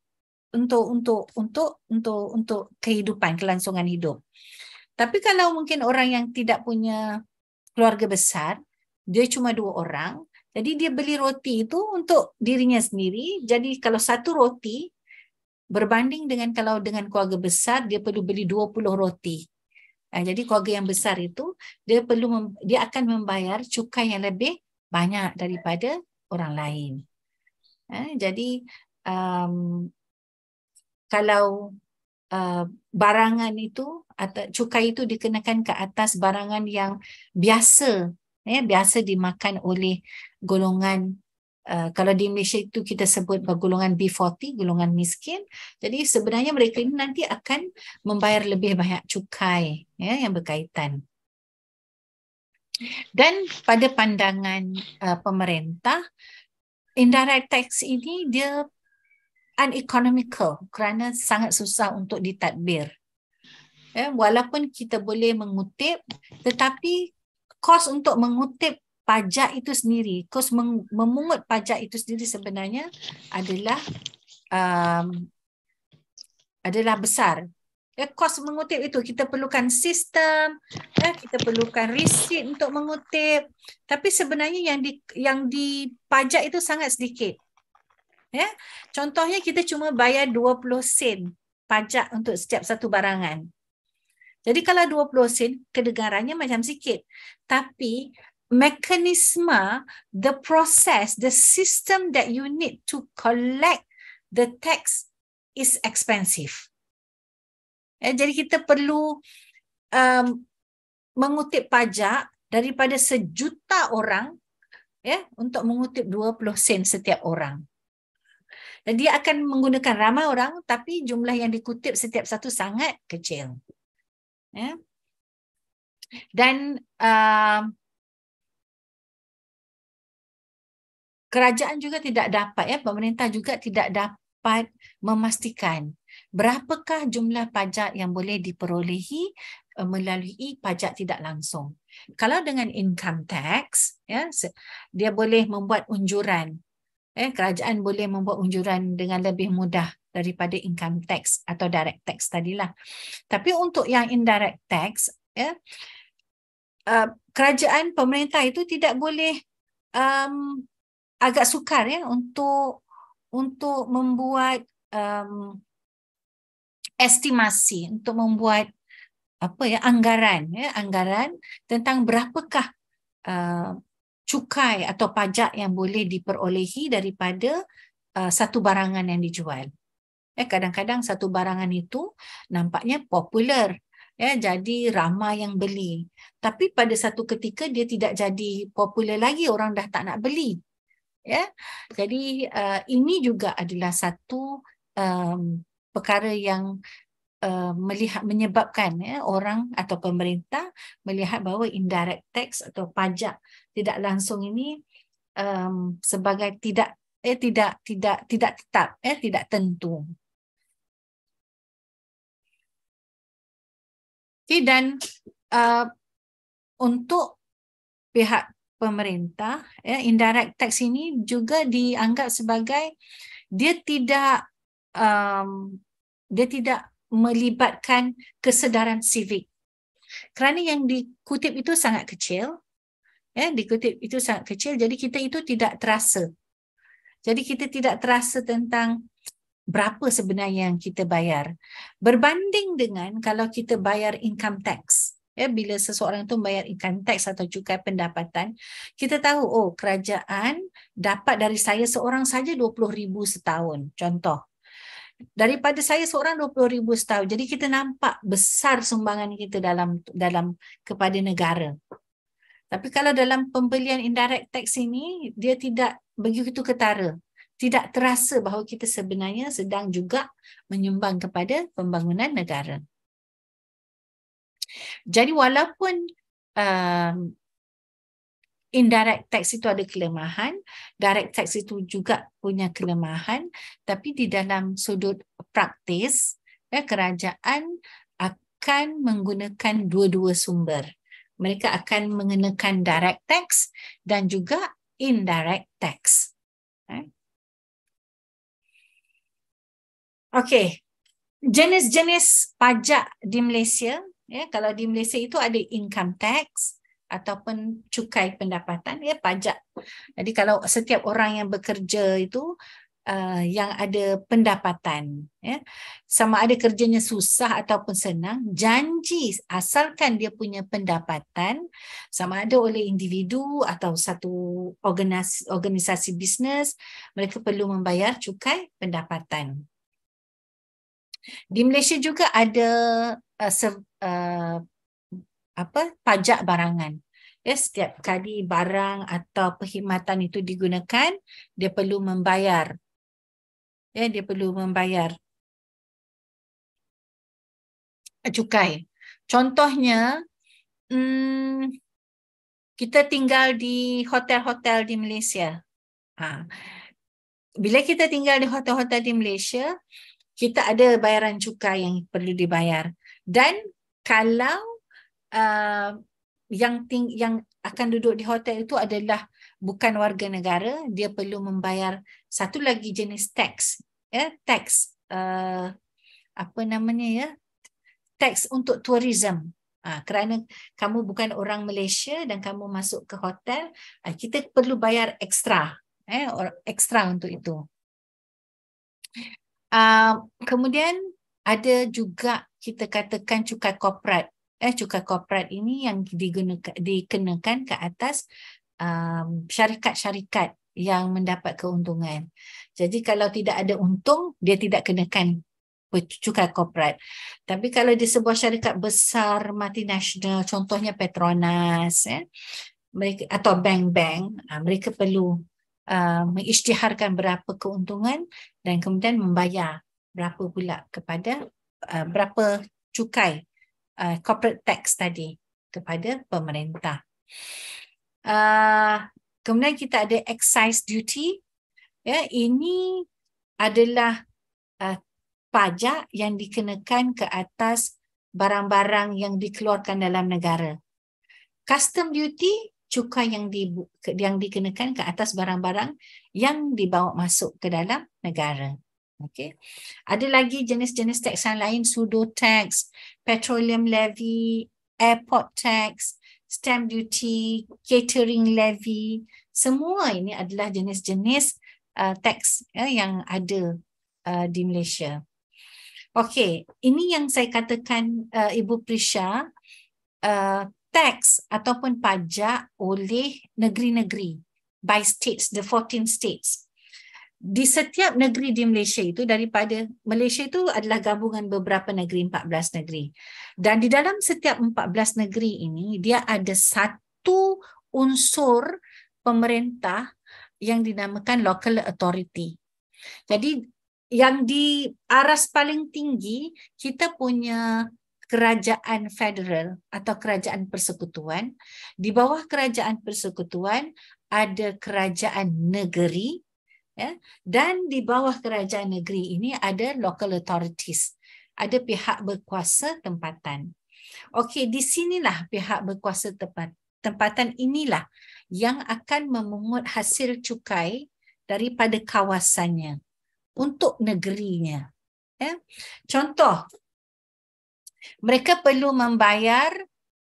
untuk untuk untuk untuk untuk kehidupan kelangsungan hidup. Tapi kalau mungkin orang yang tidak punya keluarga besar, dia cuma dua orang, jadi dia beli roti itu untuk dirinya sendiri. Jadi kalau satu roti berbanding dengan kalau dengan keluarga besar dia perlu beli 20 roti. Eh, jadi keluarga yang besar itu dia perlu dia akan membayar cukai yang lebih banyak daripada orang lain. Eh, jadi um, kalau uh, barangan itu atau cukai itu dikenakan ke atas barangan yang biasa ya biasa dimakan oleh golongan Uh, kalau di Malaysia itu kita sebut golongan B40, golongan miskin. Jadi sebenarnya mereka ini nanti akan membayar lebih banyak cukai ya, yang berkaitan. Dan pada pandangan uh, pemerintah, indirect tax ini dia uneconomical kerana sangat susah untuk ditadbir. Eh, walaupun kita boleh mengutip, tetapi kos untuk mengutip pajak itu sendiri, kos memungut pajak itu sendiri sebenarnya adalah um, adalah besar. Ya, kos mengutip itu kita perlukan sistem, ya, kita perlukan receipt untuk mengutip. Tapi sebenarnya yang di yang di pajak itu sangat sedikit. Ya, contohnya kita cuma bayar 20 sen pajak untuk setiap satu barangan. Jadi kalau 20 sen kedengarannya macam sikit, tapi mekanisme, the process, the system that you need to collect the tax is expensive. Ya, jadi kita perlu um, mengutip pajak daripada sejuta orang ya untuk mengutip 20 sen setiap orang. Dan dia akan menggunakan ramai orang tapi jumlah yang dikutip setiap satu sangat kecil. Ya. Dan uh, kerajaan juga tidak dapat ya pemerintah juga tidak dapat memastikan berapakah jumlah pajak yang boleh diperolehi eh, melalui pajak tidak langsung kalau dengan income tax ya dia boleh membuat unjuran eh kerajaan boleh membuat unjuran dengan lebih mudah daripada income tax atau direct tax tadilah tapi untuk yang indirect tax ya eh, kerajaan pemerintah itu tidak boleh um, agak sukar ya untuk untuk membuat um, estimasi untuk membuat apa ya anggaran ya anggaran tentang berapakah uh, cukai atau pajak yang boleh diperolehi daripada uh, satu barangan yang dijual. Ya kadang-kadang satu barangan itu nampaknya popular ya jadi ramai yang beli. Tapi pada satu ketika dia tidak jadi popular lagi orang dah tak nak beli ya jadi uh, ini juga adalah satu um, perkara yang uh, melihat menyebabkan ya orang atau pemerintah melihat bahawa indirect tax atau pajak tidak langsung ini um, sebagai tidak eh tidak tidak tidak tetap eh tidak tentu okay, dan uh, untuk pihak pemerintah ya indirect tax ini juga dianggap sebagai dia tidak um, dia tidak melibatkan kesedaran civic kerana yang dikutip itu sangat kecil ya dikutip itu sangat kecil jadi kita itu tidak terasa jadi kita tidak terasa tentang berapa sebenarnya yang kita bayar berbanding dengan kalau kita bayar income tax ya bila seseorang itu membayar income tax atau cukai pendapatan kita tahu oh kerajaan dapat dari saya seorang saja 20000 setahun contoh daripada saya seorang 20000 setahun jadi kita nampak besar sumbangan kita dalam dalam kepada negara tapi kalau dalam pembelian indirect tax ini dia tidak begitu ketara tidak terasa bahawa kita sebenarnya sedang juga menyumbang kepada pembangunan negara. Jadi walaupun um, indirect tax itu ada kelemahan, direct tax itu juga punya kelemahan, tapi di dalam sudut praktis, ya, kerajaan akan menggunakan dua-dua sumber. Mereka akan mengenakan direct tax dan juga indirect tax. Ya. Okey, jenis-jenis pajak di Malaysia Ya, kalau di Malaysia itu ada income tax ataupun cukai pendapatan ya pajak. Jadi kalau setiap orang yang bekerja itu uh, yang ada pendapatan ya sama ada kerjanya susah ataupun senang janji asalkan dia punya pendapatan sama ada oleh individu atau satu organisasi, organisasi bisnes mereka perlu membayar cukai pendapatan. Di Malaysia juga ada uh, se, uh, apa pajak barangan. Ya, setiap kali barang atau perkhidmatan itu digunakan, dia perlu membayar. Ya, dia perlu membayar cukai. Contohnya, hmm, kita tinggal di hotel-hotel di Malaysia. Ha. Bila kita tinggal di hotel-hotel di Malaysia, kita ada bayaran cukai yang perlu dibayar dan kalau uh, yang ting- yang akan duduk di hotel itu adalah bukan warga negara dia perlu membayar satu lagi jenis tax ya tax uh, apa namanya ya tax untuk tourism Ha, kerana kamu bukan orang Malaysia dan kamu masuk ke hotel, ah, kita perlu bayar ekstra, eh, ekstra untuk itu. Uh, kemudian ada juga kita katakan cukai korporat. Eh, cukai korporat ini yang digunakan, dikenakan ke atas um, syarikat-syarikat yang mendapat keuntungan. Jadi kalau tidak ada untung, dia tidak kenakan cukai korporat. Tapi kalau di sebuah syarikat besar, multinasional, contohnya Petronas, eh, mereka, atau bank-bank, ha, mereka perlu uh, mengisytiharkan berapa keuntungan dan kemudian membayar berapa pula kepada uh, berapa cukai uh, corporate tax tadi kepada pemerintah. Uh, kemudian kita ada excise duty. Ya, ini adalah uh, pajak yang dikenakan ke atas barang-barang yang dikeluarkan dalam negara. Custom duty cukai yang di yang dikenakan ke atas barang-barang yang dibawa masuk ke dalam negara. Okay. Ada lagi jenis-jenis tax yang lain, pseudo tax, petroleum levy, airport tax, stamp duty, catering levy. Semua ini adalah jenis-jenis uh, tax ya, uh, yang ada uh, di Malaysia. Okay, ini yang saya katakan uh, Ibu Prisha, uh, tax ataupun pajak oleh negeri-negeri by states, the 14 states di setiap negeri di Malaysia itu daripada Malaysia itu adalah gabungan beberapa negeri 14 negeri dan di dalam setiap 14 negeri ini dia ada satu unsur pemerintah yang dinamakan local authority jadi yang di aras paling tinggi kita punya kerajaan federal atau kerajaan persekutuan di bawah kerajaan persekutuan ada kerajaan negeri ya dan di bawah kerajaan negeri ini ada local authorities ada pihak berkuasa tempatan okey di sinilah pihak berkuasa tempat, tempatan inilah yang akan memungut hasil cukai daripada kawasannya untuk negerinya ya contoh mereka perlu membayar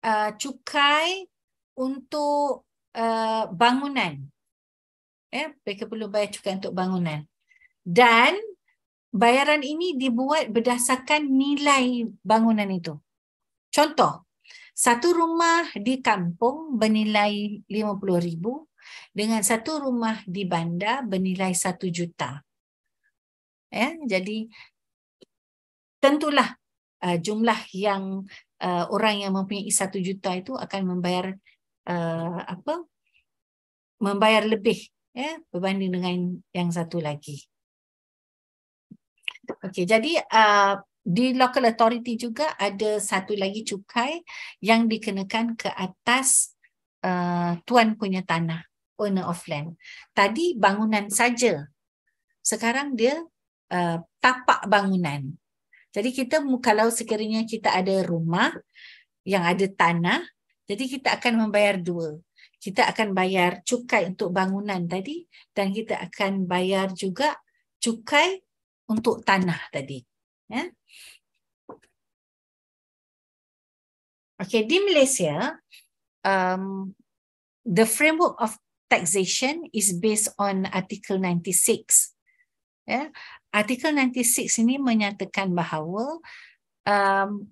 uh, cukai untuk uh, bangunan Eh, mereka perlu bayar cukai untuk bangunan. Dan bayaran ini dibuat berdasarkan nilai bangunan itu. Contoh, satu rumah di kampung bernilai RM50,000 dengan satu rumah di bandar bernilai RM1 juta. Ya, jadi tentulah uh, jumlah yang uh, orang yang mempunyai RM1 juta itu akan membayar uh, apa? membayar lebih ya berbanding dengan yang satu lagi. Okey, jadi uh, di local authority juga ada satu lagi cukai yang dikenakan ke atas uh, tuan punya tanah, owner of land. Tadi bangunan saja. Sekarang dia uh, tapak bangunan. Jadi kita kalau sekiranya kita ada rumah yang ada tanah, jadi kita akan membayar dua kita akan bayar cukai untuk bangunan tadi dan kita akan bayar juga cukai untuk tanah tadi. Ya. Okay, di Malaysia, um, the framework of taxation is based on Article 96. Ya. Article 96 ini menyatakan bahawa um,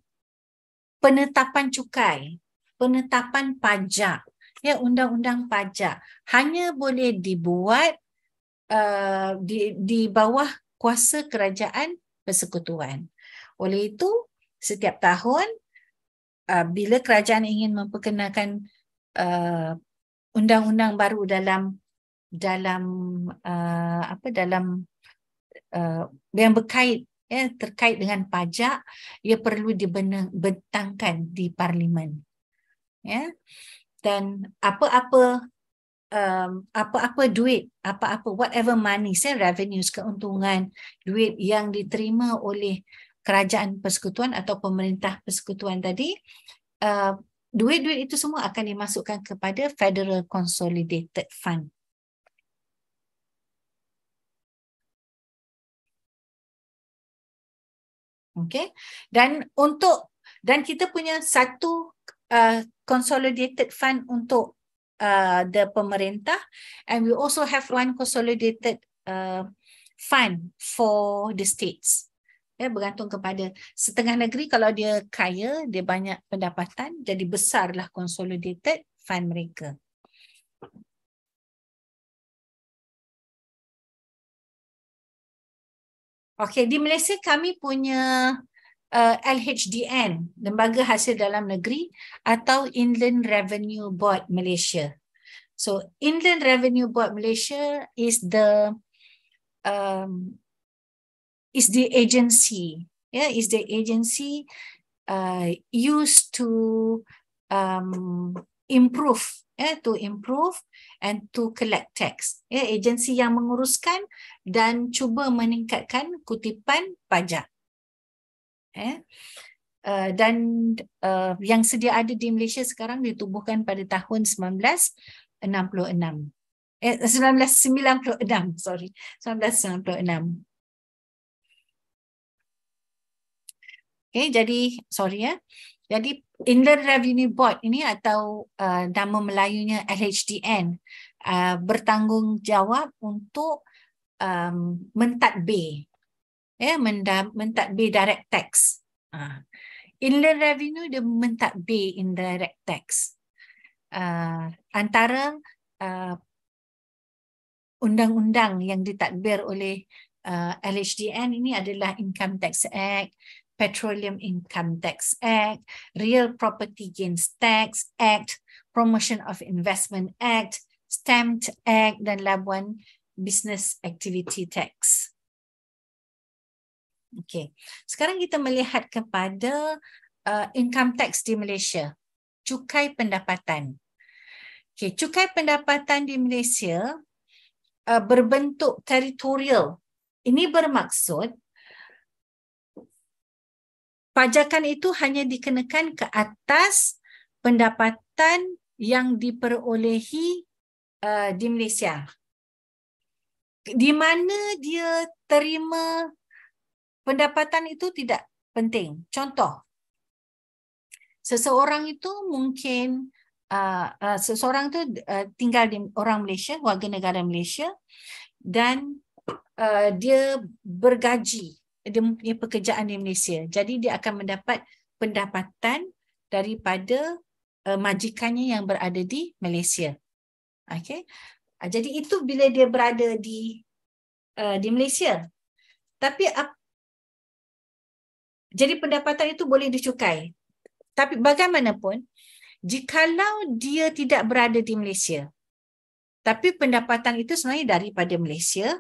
penetapan cukai, penetapan pajak, ya undang-undang pajak hanya boleh dibuat uh, di di bawah kuasa kerajaan persekutuan. Oleh itu, setiap tahun uh, bila kerajaan ingin memperkenalkan uh, undang-undang baru dalam dalam uh, apa dalam uh, yang berkait ya terkait dengan pajak ia perlu dibentangkan di parlimen ya dan apa-apa um, apa-apa duit, apa-apa whatever money, say revenues, keuntungan, duit yang diterima oleh kerajaan persekutuan atau pemerintah persekutuan tadi, uh, duit-duit itu semua akan dimasukkan kepada Federal Consolidated Fund. Okay. Dan untuk dan kita punya satu uh, consolidated fund untuk uh, the pemerintah and we also have one consolidated uh, fund for the states ya yeah, bergantung kepada setengah negeri kalau dia kaya dia banyak pendapatan jadi besarlah consolidated fund mereka Okey di Malaysia kami punya uh, LHDN, Lembaga Hasil Dalam Negeri atau Inland Revenue Board Malaysia. So Inland Revenue Board Malaysia is the um, is the agency, yeah, is the agency uh, used to um, improve, yeah, to improve and to collect tax, yeah, agency yang menguruskan dan cuba meningkatkan kutipan pajak. Eh? Uh, dan uh, yang sedia ada di Malaysia sekarang ditubuhkan pada tahun 1966. Eh, 1996, sorry. 1996. Okay, jadi, sorry ya. Jadi, Inland Revenue Board ini atau uh, nama Melayunya LHDN uh, bertanggungjawab untuk um, mentadbir ya yeah, mentadbir direct tax. Uh, ah, inland revenue dia mentadbir indirect tax. Uh, antara ah, undang-undang uh, yang ditadbir oleh uh, LHDN ini adalah Income Tax Act, Petroleum Income Tax Act, Real Property Gains Tax Act, Promotion of Investment Act, Stamped Act dan Labuan Business Activity Tax. Okey. Sekarang kita melihat kepada uh, income tax di Malaysia. Cukai pendapatan. Okey, cukai pendapatan di Malaysia uh, berbentuk teritorial. Ini bermaksud pajakan itu hanya dikenakan ke atas pendapatan yang diperolehi uh, di Malaysia. Di mana dia terima pendapatan itu tidak penting. Contoh, seseorang itu mungkin uh, uh, seseorang itu uh, tinggal di orang Malaysia, warga negara Malaysia dan uh, dia bergaji, dia mempunyai pekerjaan di Malaysia. Jadi dia akan mendapat pendapatan daripada uh, majikannya yang berada di Malaysia. Okay, uh, Jadi itu bila dia berada di uh, di Malaysia. Tapi jadi pendapatan itu boleh dicukai. Tapi bagaimanapun, jikalau dia tidak berada di Malaysia, tapi pendapatan itu sebenarnya daripada Malaysia,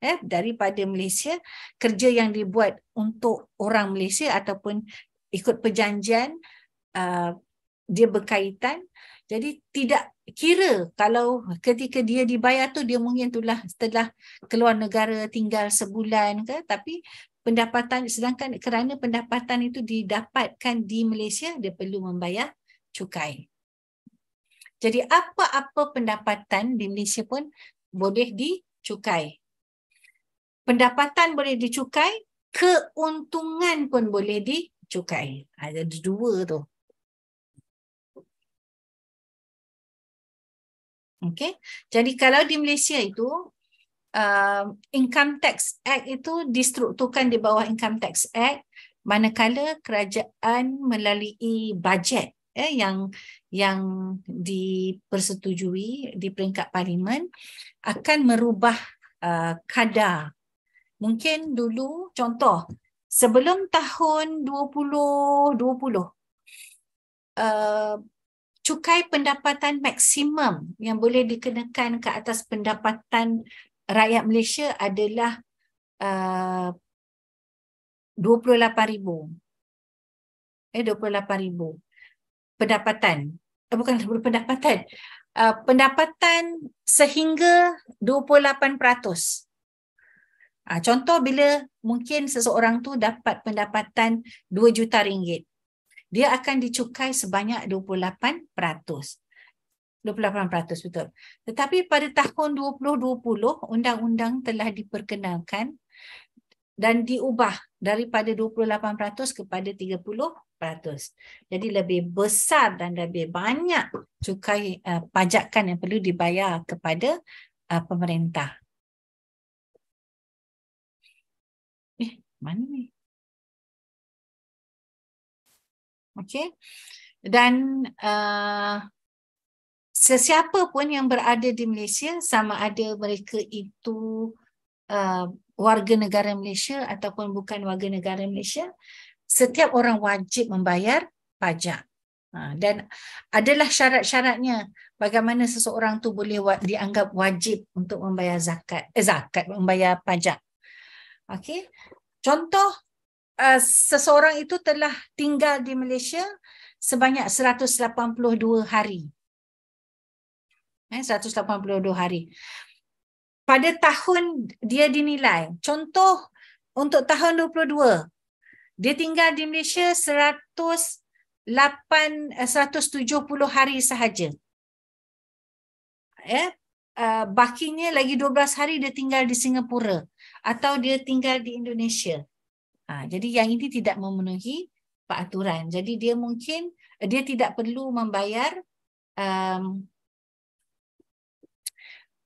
eh, daripada Malaysia, kerja yang dibuat untuk orang Malaysia ataupun ikut perjanjian, uh, dia berkaitan. Jadi tidak kira kalau ketika dia dibayar tu dia mungkin itulah setelah keluar negara tinggal sebulan ke tapi pendapatan sedangkan kerana pendapatan itu didapatkan di Malaysia dia perlu membayar cukai. Jadi apa-apa pendapatan di Malaysia pun boleh dicukai. Pendapatan boleh dicukai, keuntungan pun boleh dicukai. Ha, ada dua tu. Okey. Jadi kalau di Malaysia itu uh, Income Tax Act itu distrukturkan di bawah Income Tax Act manakala kerajaan melalui bajet eh, yang yang dipersetujui di peringkat parlimen akan merubah uh, kadar. Mungkin dulu contoh sebelum tahun 2020 uh, cukai pendapatan maksimum yang boleh dikenakan ke atas pendapatan rakyat Malaysia adalah uh, 28 Eh, 28,000 Pendapatan. Eh, bukan pendapatan. Uh, pendapatan sehingga 28%. Uh, ah, contoh bila mungkin seseorang tu dapat pendapatan 2 juta ringgit. Dia akan dicukai sebanyak 28 peratus. 28% betul. Tetapi pada tahun 2020 undang-undang telah diperkenalkan dan diubah daripada 28% kepada 30%. Jadi lebih besar dan lebih banyak cukai uh, pajakan yang perlu dibayar kepada uh, pemerintah. Eh, mana ni? Okey. Dan uh, sesiapa pun yang berada di Malaysia sama ada mereka itu uh, warga negara Malaysia ataupun bukan warga negara Malaysia setiap orang wajib membayar pajak uh, dan adalah syarat-syaratnya bagaimana seseorang tu boleh wa- dianggap wajib untuk membayar zakat eh, zakat membayar pajak okey contoh uh, seseorang itu telah tinggal di Malaysia sebanyak 182 hari 182 eh, hari. Pada tahun dia dinilai, contoh untuk tahun 22, dia tinggal di Malaysia 108, 170 eh, hari sahaja. Ya, bakinya lagi 12 hari dia tinggal di Singapura atau dia tinggal di Indonesia. Ha, jadi yang ini tidak memenuhi peraturan. Jadi dia mungkin dia tidak perlu membayar um,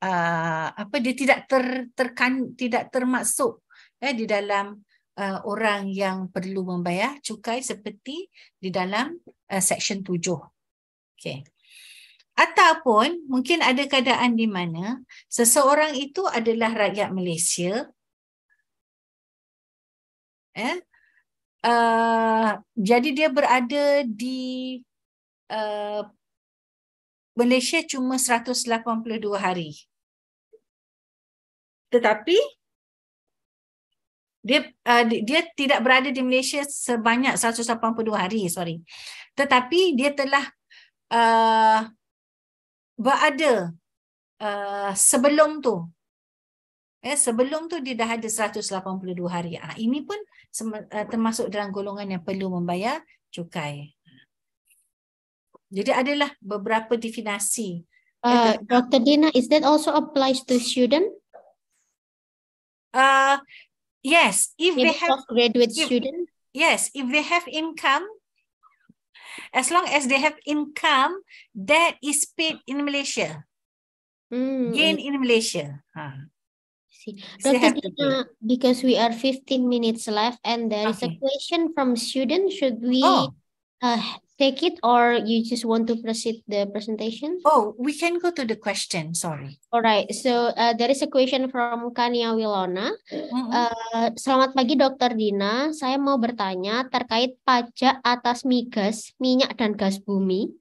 uh, apa dia tidak ter, terkan tidak termasuk eh, di dalam uh, orang yang perlu membayar cukai seperti di dalam uh, section 7. Okey. Ataupun mungkin ada keadaan di mana seseorang itu adalah rakyat Malaysia eh uh, jadi dia berada di uh, Malaysia cuma 182 hari. Tetapi dia uh, dia tidak berada di Malaysia sebanyak 182 hari, sorry. Tetapi dia telah uh, berada uh, sebelum tu. Eh, sebelum tu dia dah ada 182 hari. Ah, ini pun uh, termasuk dalam golongan yang perlu membayar cukai. Jadi adalah beberapa definasi. Uh, ah, Dr. Dina, is that also applies to student? Uh, yes, if In they have graduate if, student. Yes, if they have income, as long as they have income, that is paid in Malaysia. Mm. Gain in Malaysia. Huh. Ha. See. Dr. Dina, because we are 15 minutes left and there okay. is a question from student, should we oh. uh, take it or you just want to proceed the presentation? Oh, we can go to the question. Sorry. All right. So uh, there is a question from Kania Wilona. Mm -hmm. uh, Selamat pagi Dokter Dina. Saya mau bertanya terkait pajak atas migas, minyak dan gas bumi,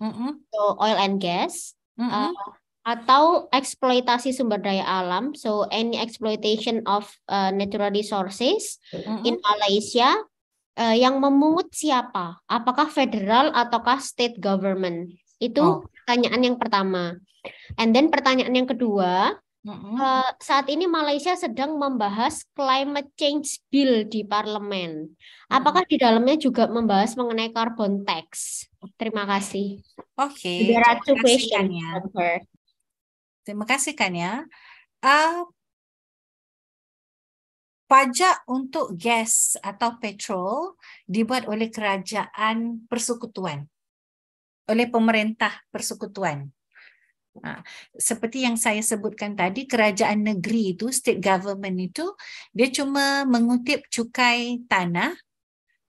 mm -hmm. so oil and gas. Mm -hmm. uh, atau eksploitasi sumber daya alam, so any exploitation of uh, natural resources mm -hmm. in Malaysia, uh, yang memungut siapa? Apakah federal ataukah state government? Itu oh. pertanyaan yang pertama. And then pertanyaan yang kedua, mm-hmm. uh, saat ini Malaysia sedang membahas climate change bill di parlemen. Apakah di dalamnya juga membahas mengenai carbon tax? Terima kasih. Oke. Okay. Terima kasih kan Ya. Terima kasih ya. Uh, pajak untuk gas atau petrol dibuat oleh kerajaan persekutuan oleh pemerintah persekutuan ha. seperti yang saya sebutkan tadi kerajaan negeri itu state government itu dia cuma mengutip cukai tanah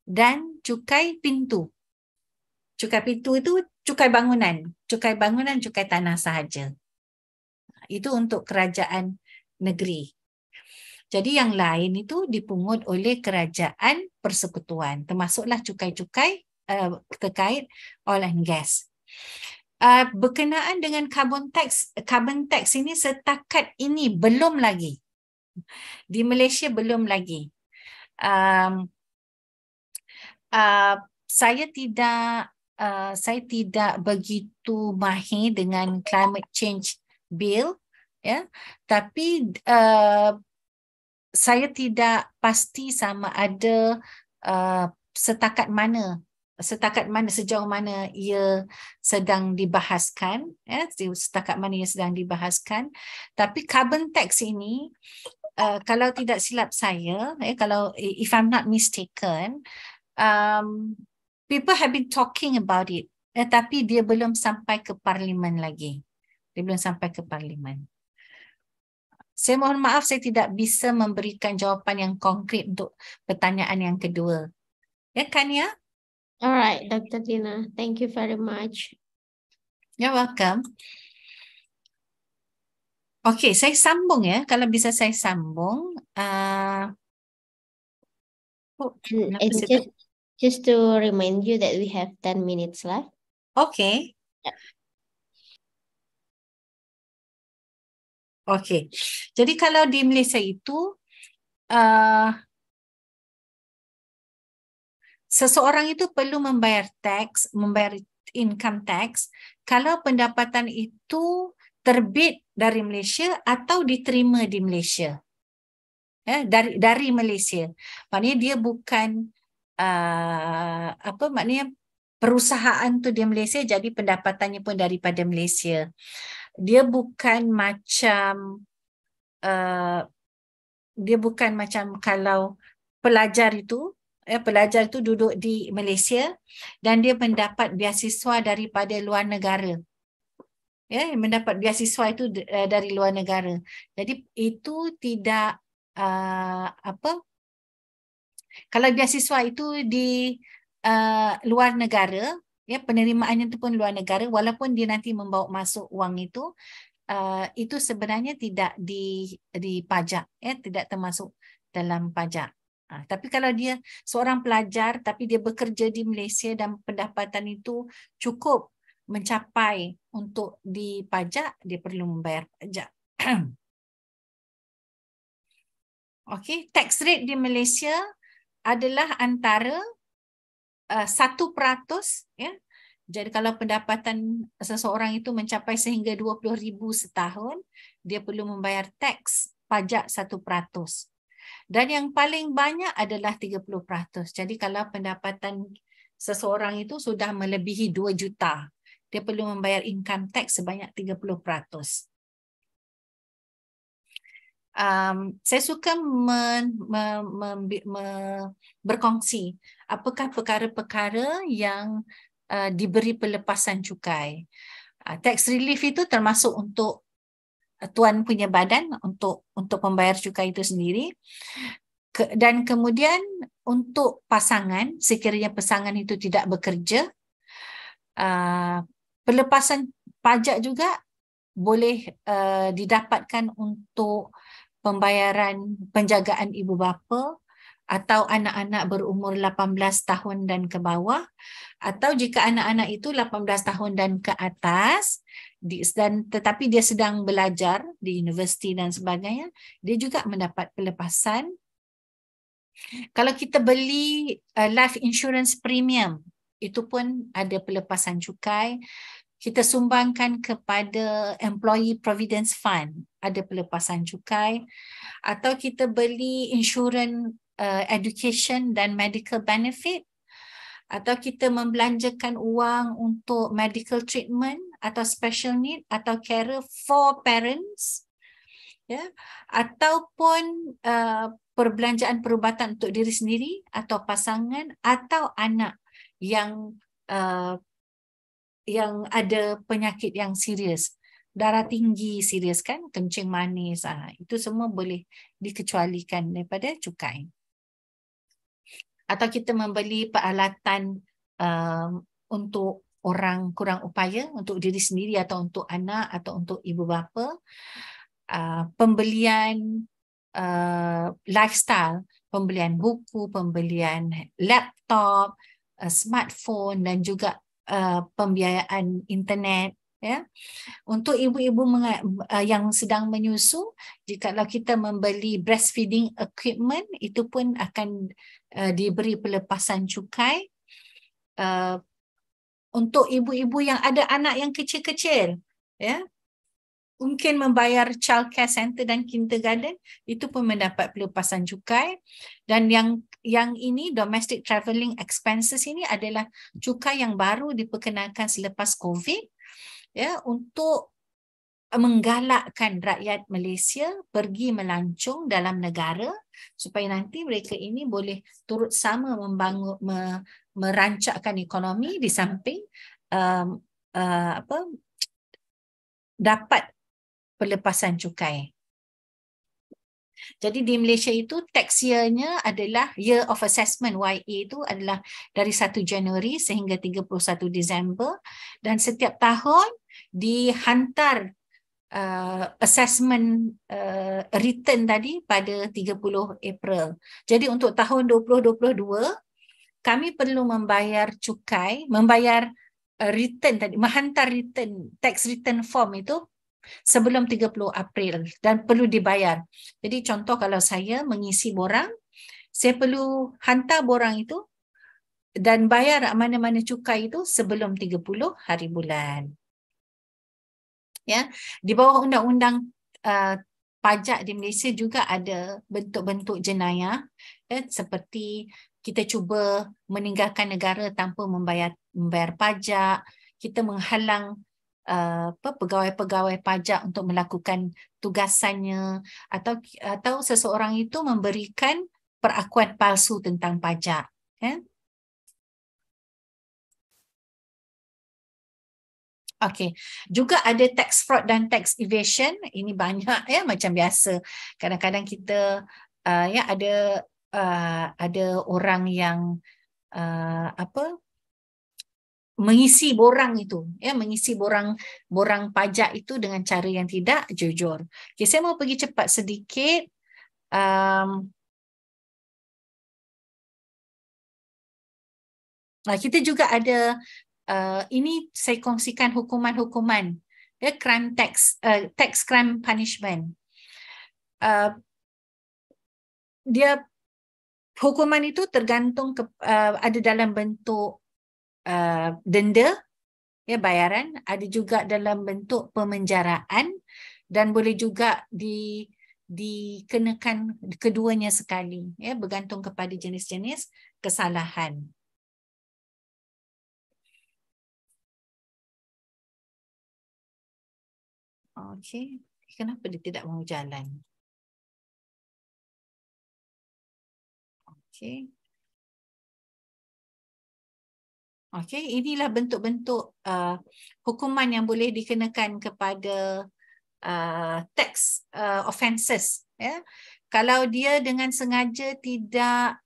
dan cukai pintu cukai pintu itu cukai bangunan cukai bangunan cukai tanah sahaja ha, itu untuk kerajaan negeri jadi yang lain itu dipungut oleh kerajaan persekutuan termasuklah cukai-cukai uh, terkait oil and gas. Uh, berkenaan dengan carbon tax, carbon tax ini setakat ini belum lagi. Di Malaysia belum lagi. Um, uh, saya tidak uh, saya tidak begitu mahir dengan climate change bill ya tapi uh, saya tidak pasti sama ada uh, setakat mana setakat mana sejauh mana ia sedang dibahaskan ya setakat mana ia sedang dibahaskan tapi carbon tax ini uh, kalau tidak silap saya eh kalau if i'm not mistaken um people have been talking about it eh, tapi dia belum sampai ke parlimen lagi dia belum sampai ke parlimen saya mohon maaf saya tidak bisa memberikan jawapan yang konkret untuk pertanyaan yang kedua. Ya Kania. Ya? Alright, Dr. Dina. Thank you very much. You're welcome. Okay, saya sambung ya. Kalau bisa saya sambung. Uh... Oh, just, just to remind you that we have 10 minutes left. Okay. Yeah. Okey. Jadi kalau di Malaysia itu uh, seseorang itu perlu membayar tax, membayar income tax kalau pendapatan itu terbit dari Malaysia atau diterima di Malaysia. Ya, dari dari Malaysia. Maknanya dia bukan uh, apa maknanya perusahaan tu di Malaysia jadi pendapatannya pun daripada Malaysia dia bukan macam uh, dia bukan macam kalau pelajar itu eh, pelajar itu duduk di Malaysia dan dia mendapat beasiswa daripada luar negara ya yeah, mendapat beasiswa itu uh, dari luar negara jadi itu tidak uh, apa kalau beasiswa itu di uh, luar negara ya penerimaannya itu pun luar negara walaupun dia nanti membawa masuk wang itu uh, itu sebenarnya tidak di di pajak, ya tidak termasuk dalam pajak uh, tapi kalau dia seorang pelajar tapi dia bekerja di Malaysia dan pendapatan itu cukup mencapai untuk dipajak dia perlu membayar pajak okey tax rate di Malaysia adalah antara Eh, satu peratus ya jadi kalau pendapatan seseorang itu mencapai sehingga dua puluh ribu setahun dia perlu membayar tax pajak satu peratus dan yang paling banyak adalah tiga puluh peratus jadi kalau pendapatan seseorang itu sudah melebihi dua juta dia perlu membayar income tax sebanyak tiga puluh peratus um, saya suka men, me, me, me, me, berkongsi apakah perkara-perkara yang uh, diberi pelepasan cukai. Uh, tax relief itu termasuk untuk uh, tuan punya badan untuk untuk pembayar cukai itu sendiri. Ke, dan kemudian untuk pasangan sekiranya pasangan itu tidak bekerja uh, pelepasan pajak juga boleh uh, didapatkan untuk pembayaran penjagaan ibu bapa atau anak-anak berumur 18 tahun dan ke bawah atau jika anak-anak itu 18 tahun dan ke atas dan tetapi dia sedang belajar di universiti dan sebagainya dia juga mendapat pelepasan kalau kita beli eh, life insurance premium itu pun ada pelepasan cukai kita sumbangkan kepada employee providence fund ada pelepasan cukai atau kita beli insurance uh, education dan medical benefit atau kita membelanjakan uang untuk medical treatment atau special need atau care for parents ya ataupun uh, perbelanjaan perubatan untuk diri sendiri atau pasangan atau anak yang uh, yang ada penyakit yang serius darah tinggi serius kan kencing manis ah itu semua boleh dikecualikan daripada cukai atau kita membeli peralatan um, untuk orang kurang upaya untuk diri sendiri atau untuk anak atau untuk ibu bapa uh, pembelian uh, lifestyle pembelian buku pembelian laptop uh, smartphone dan juga Eh, pembiayaan internet ya untuk ibu-ibu eh, yang sedang menyusu jikalau kita membeli breastfeeding equipment itu pun akan uh, diberi pelepasan cukai uh, untuk ibu-ibu yang ada anak yang kecil-kecil ya mungkin membayar child care center dan kindergarten itu pun mendapat pelepasan cukai dan yang yang ini domestic travelling expenses ini adalah cukai yang baru diperkenalkan selepas COVID ya untuk menggalakkan rakyat Malaysia pergi melancong dalam negara supaya nanti mereka ini boleh turut sama membangun me, merancakkan ekonomi di samping um, uh, apa dapat pelepasan cukai. Jadi di Malaysia itu tax year-nya adalah year of assessment YA itu adalah dari 1 Januari sehingga 31 Disember dan setiap tahun dihantar uh, assessment uh, return tadi pada 30 April. Jadi untuk tahun 2022 kami perlu membayar cukai, membayar uh, return tadi menghantar return tax return form itu sebelum 30 April dan perlu dibayar. Jadi contoh kalau saya mengisi borang, saya perlu hantar borang itu dan bayar mana-mana cukai itu sebelum 30 hari bulan. Ya, di bawah undang-undang uh, pajak di Malaysia juga ada bentuk-bentuk jenayah ya, seperti kita cuba meninggalkan negara tanpa membayar membayar pajak, kita menghalang apa pegawai-pegawai pajak untuk melakukan tugasannya atau atau seseorang itu memberikan perakuan palsu tentang pajak kan Okey, juga ada tax fraud dan tax evasion. Ini banyak ya macam biasa. Kadang-kadang kita uh, ya ada uh, ada orang yang uh, apa mengisi borang itu ya mengisi borang borang pajak itu dengan cara yang tidak jujur. Okay, saya mau pergi cepat sedikit. Um, nah kita juga ada uh, ini saya kongsikan hukuman-hukuman ya crime tax uh, tax crime punishment. Uh, dia hukuman itu tergantung ke, uh, ada dalam bentuk uh, denda ya bayaran ada juga dalam bentuk pemenjaraan dan boleh juga di dikenakan keduanya sekali ya bergantung kepada jenis-jenis kesalahan okey kenapa dia tidak mau jalan okey Okey, inilah bentuk-bentuk uh, hukuman yang boleh dikenakan kepada uh, tax uh, offences. Ya, kalau dia dengan sengaja tidak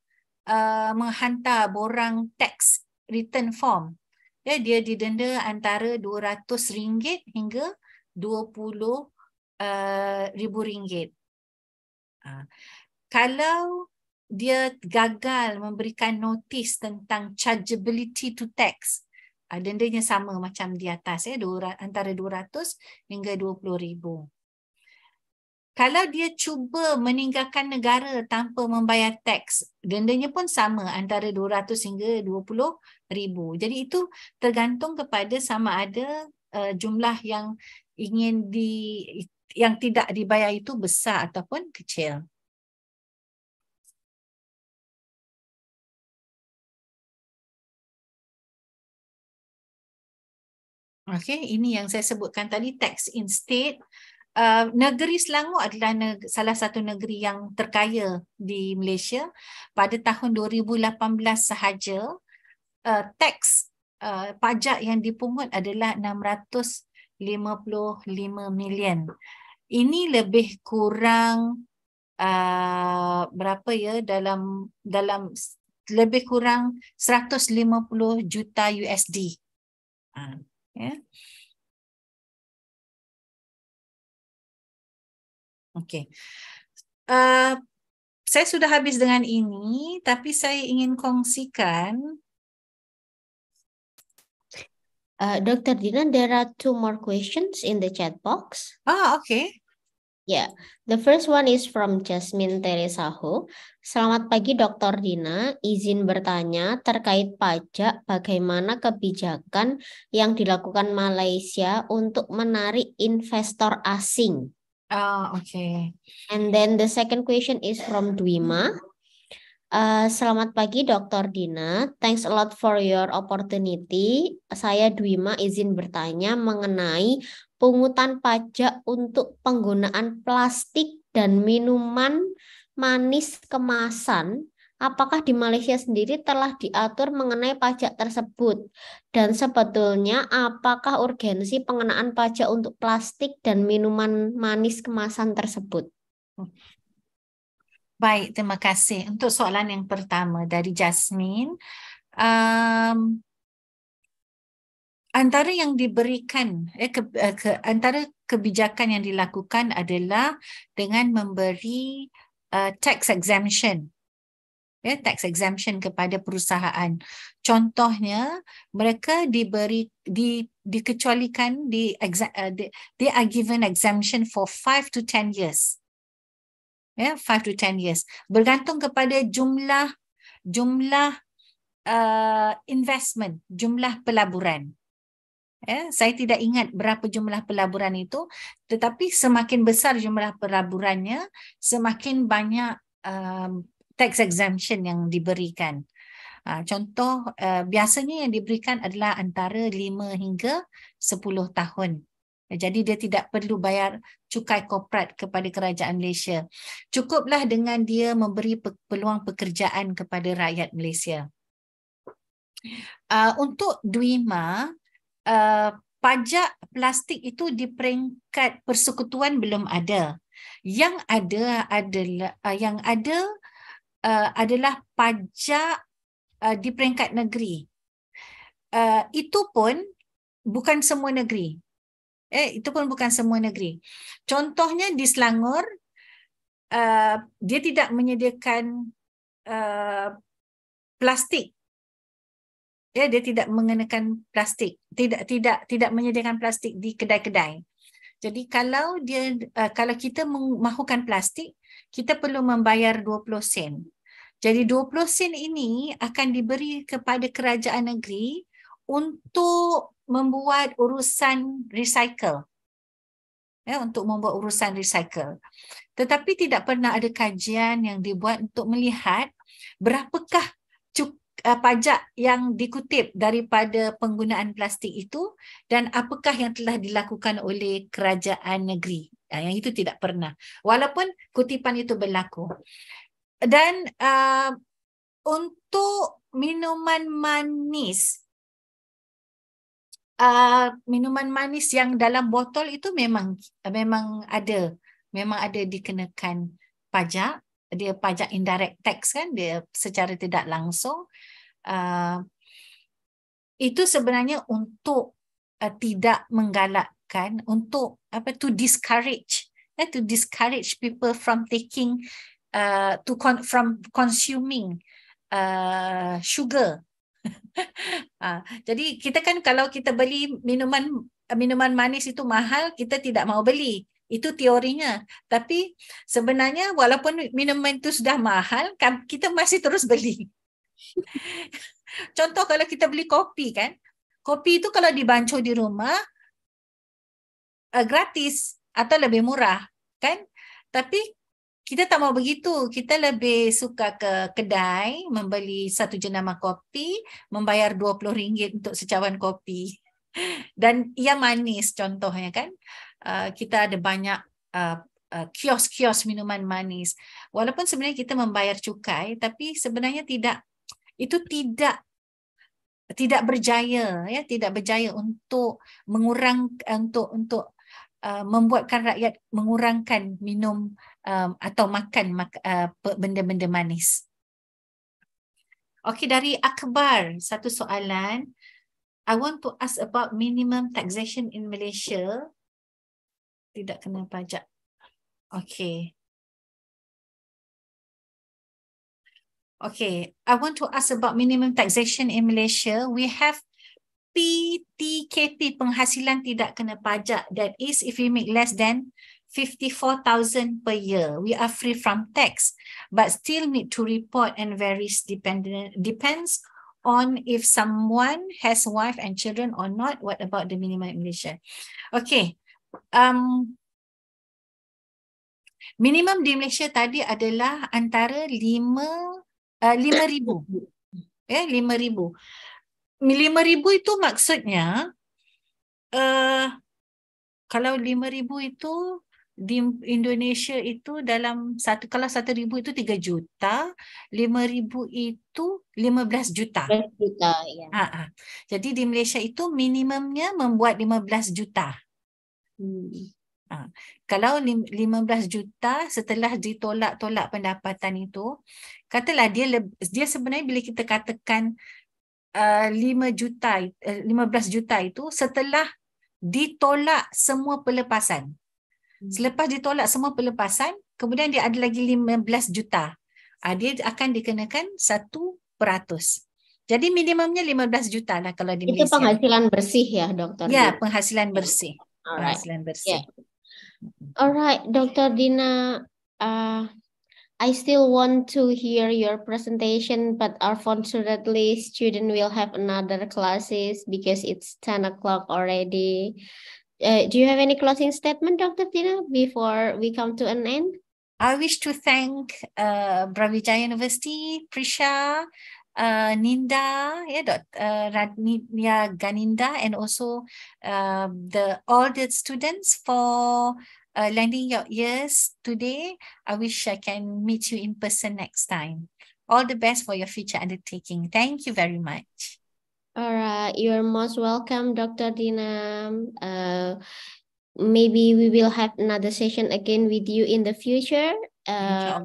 uh, menghantar borang tax return form, ya dia didenda antara dua ratus ringgit hingga dua puluh uh, ribu ringgit. Ha. Kalau dia gagal memberikan notis tentang chargeability to tax. Uh, dendanya sama macam di atas ya, 200, antara 200 hingga ribu. Kalau dia cuba meninggalkan negara tanpa membayar tax, dendanya pun sama antara 200 hingga ribu. Jadi itu tergantung kepada sama ada uh, jumlah yang ingin di yang tidak dibayar itu besar ataupun kecil. Okay, ini yang saya sebutkan tadi tax instead. Uh, negeri Selangor adalah neg- salah satu negeri yang terkaya di Malaysia. Pada tahun 2018 sahaja, uh, tax uh, pajak yang dipungut adalah 655 million. Ini lebih kurang uh, berapa ya dalam dalam lebih kurang 150 juta USD. Uh. Ah. Ya. Oke. Okay. Uh, eh, saya sudah habis dengan ini, tapi saya ingin kongsikan. Uh, eh, Dr. Dina, there are two more questions in the chat box. Oh, ah, okay. Ya, yeah. the first one is from Jasmine Teresa Ho. Selamat pagi Dr. Dina, izin bertanya terkait pajak bagaimana kebijakan yang dilakukan Malaysia untuk menarik investor asing? Oh, oke. Okay. And then the second question is from Dwima. Uh, selamat pagi Dr. Dina, thanks a lot for your opportunity. Saya Dwima izin bertanya mengenai pungutan pajak untuk penggunaan plastik dan minuman manis kemasan, apakah di Malaysia sendiri telah diatur mengenai pajak tersebut? Dan sebetulnya apakah urgensi pengenaan pajak untuk plastik dan minuman manis kemasan tersebut? Baik, terima kasih. Untuk soalan yang pertama dari Jasmine, um, antara yang diberikan eh, ke, eh, ke, antara kebijakan yang dilakukan adalah dengan memberi uh, tax exemption ya yeah, tax exemption kepada perusahaan contohnya mereka diberi di dikecualikan di they, eh, they are given exemption for 5 to 10 years ya yeah, 5 to 10 years bergantung kepada jumlah jumlah uh, investment jumlah pelaburan Ya, saya tidak ingat berapa jumlah pelaburan itu, tetapi semakin besar jumlah pelaburannya, semakin banyak um, tax exemption yang diberikan. Uh, contoh, uh, biasanya yang diberikan adalah antara 5 hingga 10 tahun. Jadi dia tidak perlu bayar cukai korporat kepada kerajaan Malaysia. Cukuplah dengan dia memberi pe- peluang pekerjaan kepada rakyat Malaysia. Uh, untuk DWIMA, Eh, pajak plastik itu di peringkat persekutuan belum ada. Yang ada adalah uh, yang ada uh, adalah pajak uh, di peringkat negeri. Uh, itu pun bukan semua negeri. Eh, itu pun bukan semua negeri. Contohnya di Selangor, uh, dia tidak menyediakan uh, plastik ya dia tidak mengenakan plastik tidak tidak tidak menyediakan plastik di kedai-kedai jadi kalau dia uh, kalau kita mahukan plastik kita perlu membayar 20 sen jadi 20 sen ini akan diberi kepada kerajaan negeri untuk membuat urusan recycle ya untuk membuat urusan recycle tetapi tidak pernah ada kajian yang dibuat untuk melihat berapakah cukup uh, pajak yang dikutip daripada penggunaan plastik itu dan apakah yang telah dilakukan oleh kerajaan negeri. Uh, yang itu tidak pernah. Walaupun kutipan itu berlaku. Dan uh, untuk minuman manis, Uh, minuman manis yang dalam botol itu memang memang ada memang ada dikenakan pajak dia pajak indirect tax kan dia secara tidak langsung uh, itu sebenarnya untuk uh, tidak menggalakkan untuk apa to discourage eh, to discourage people from taking uh, to con- from consuming uh, sugar uh, jadi kita kan kalau kita beli minuman minuman manis itu mahal kita tidak mau beli itu teorinya. Tapi sebenarnya walaupun minuman itu sudah mahal, kan, kita masih terus beli. Contoh kalau kita beli kopi kan. Kopi itu kalau dibancuh di rumah, uh, gratis atau lebih murah. kan? Tapi kita tak mau begitu. Kita lebih suka ke kedai, membeli satu jenama kopi, membayar RM20 untuk secawan kopi. Dan ia manis contohnya kan. Uh, kita ada banyak uh, uh, kios-kios minuman manis. Walaupun sebenarnya kita membayar cukai, tapi sebenarnya tidak itu tidak tidak berjaya ya tidak berjaya untuk mengurang untuk untuk uh, membuatkan rakyat mengurangkan minum um, atau makan mak, benda-benda manis. Okey dari Akbar satu soalan I want to ask about minimum taxation in Malaysia tidak kena pajak. Okay. Okay, I want to ask about minimum taxation in Malaysia. We have PTKP, penghasilan tidak kena pajak. That is if we make less than 54,000 per year. We are free from tax, but still need to report and varies dependent, depends on if someone has wife and children or not. What about the minimum in Malaysia? Okay, um, minimum di Malaysia tadi adalah antara lima 5000 uh, ya 5000 ribu itu maksudnya uh, kalau ribu itu di Indonesia itu dalam satu kalau satu ribu itu tiga juta lima ribu itu lima belas juta Belas juta ya ha, ha. jadi di Malaysia itu minimumnya membuat lima belas juta Hmm. Ha. Kalau 15 juta setelah ditolak-tolak pendapatan itu, katalah dia dia sebenarnya bila kita katakan uh, ah, 5 juta uh, eh, 15 juta itu setelah ditolak semua pelepasan. Hmm. Selepas ditolak semua pelepasan, kemudian dia ada lagi 15 juta. Ha, dia akan dikenakan 1% jadi minimumnya 15 juta lah kalau di Malaysia. Itu penghasilan bersih ya, doktor. Ya, penghasilan bersih. All Yeah. All right, Dr. Dina, uh, I still want to hear your presentation, but unfortunately, student will have another classes because it's 10 o'clock already. Uh, do you have any closing statement, Dr. Dina, before we come to an end? I wish to thank uh, Bravita University, Prisha, uh, Ninda, yeah, dot, uh, Radnia Ganinda, and also um, the all the students for uh, lending your ears today. I wish I can meet you in person next time. All the best for your future undertaking. Thank you very much. All right, you're most welcome, Dr. Dina. Uh, maybe we will have another session again with you in the future. Uh,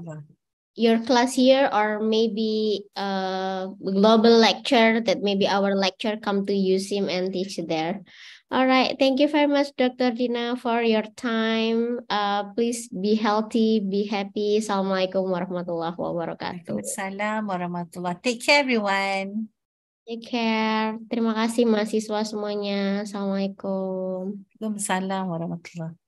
your class here or maybe a global lecture that maybe our lecture come to USIM and teach there. All right, thank you very much, Dr. Dina, for your time. Uh, please be healthy, be happy. Assalamualaikum warahmatullahi wabarakatuh. Assalamualaikum warahmatullahi Take care, everyone. Take care. Terima kasih mahasiswa semuanya. Assalamualaikum. Waalaikumsalam warahmatullahi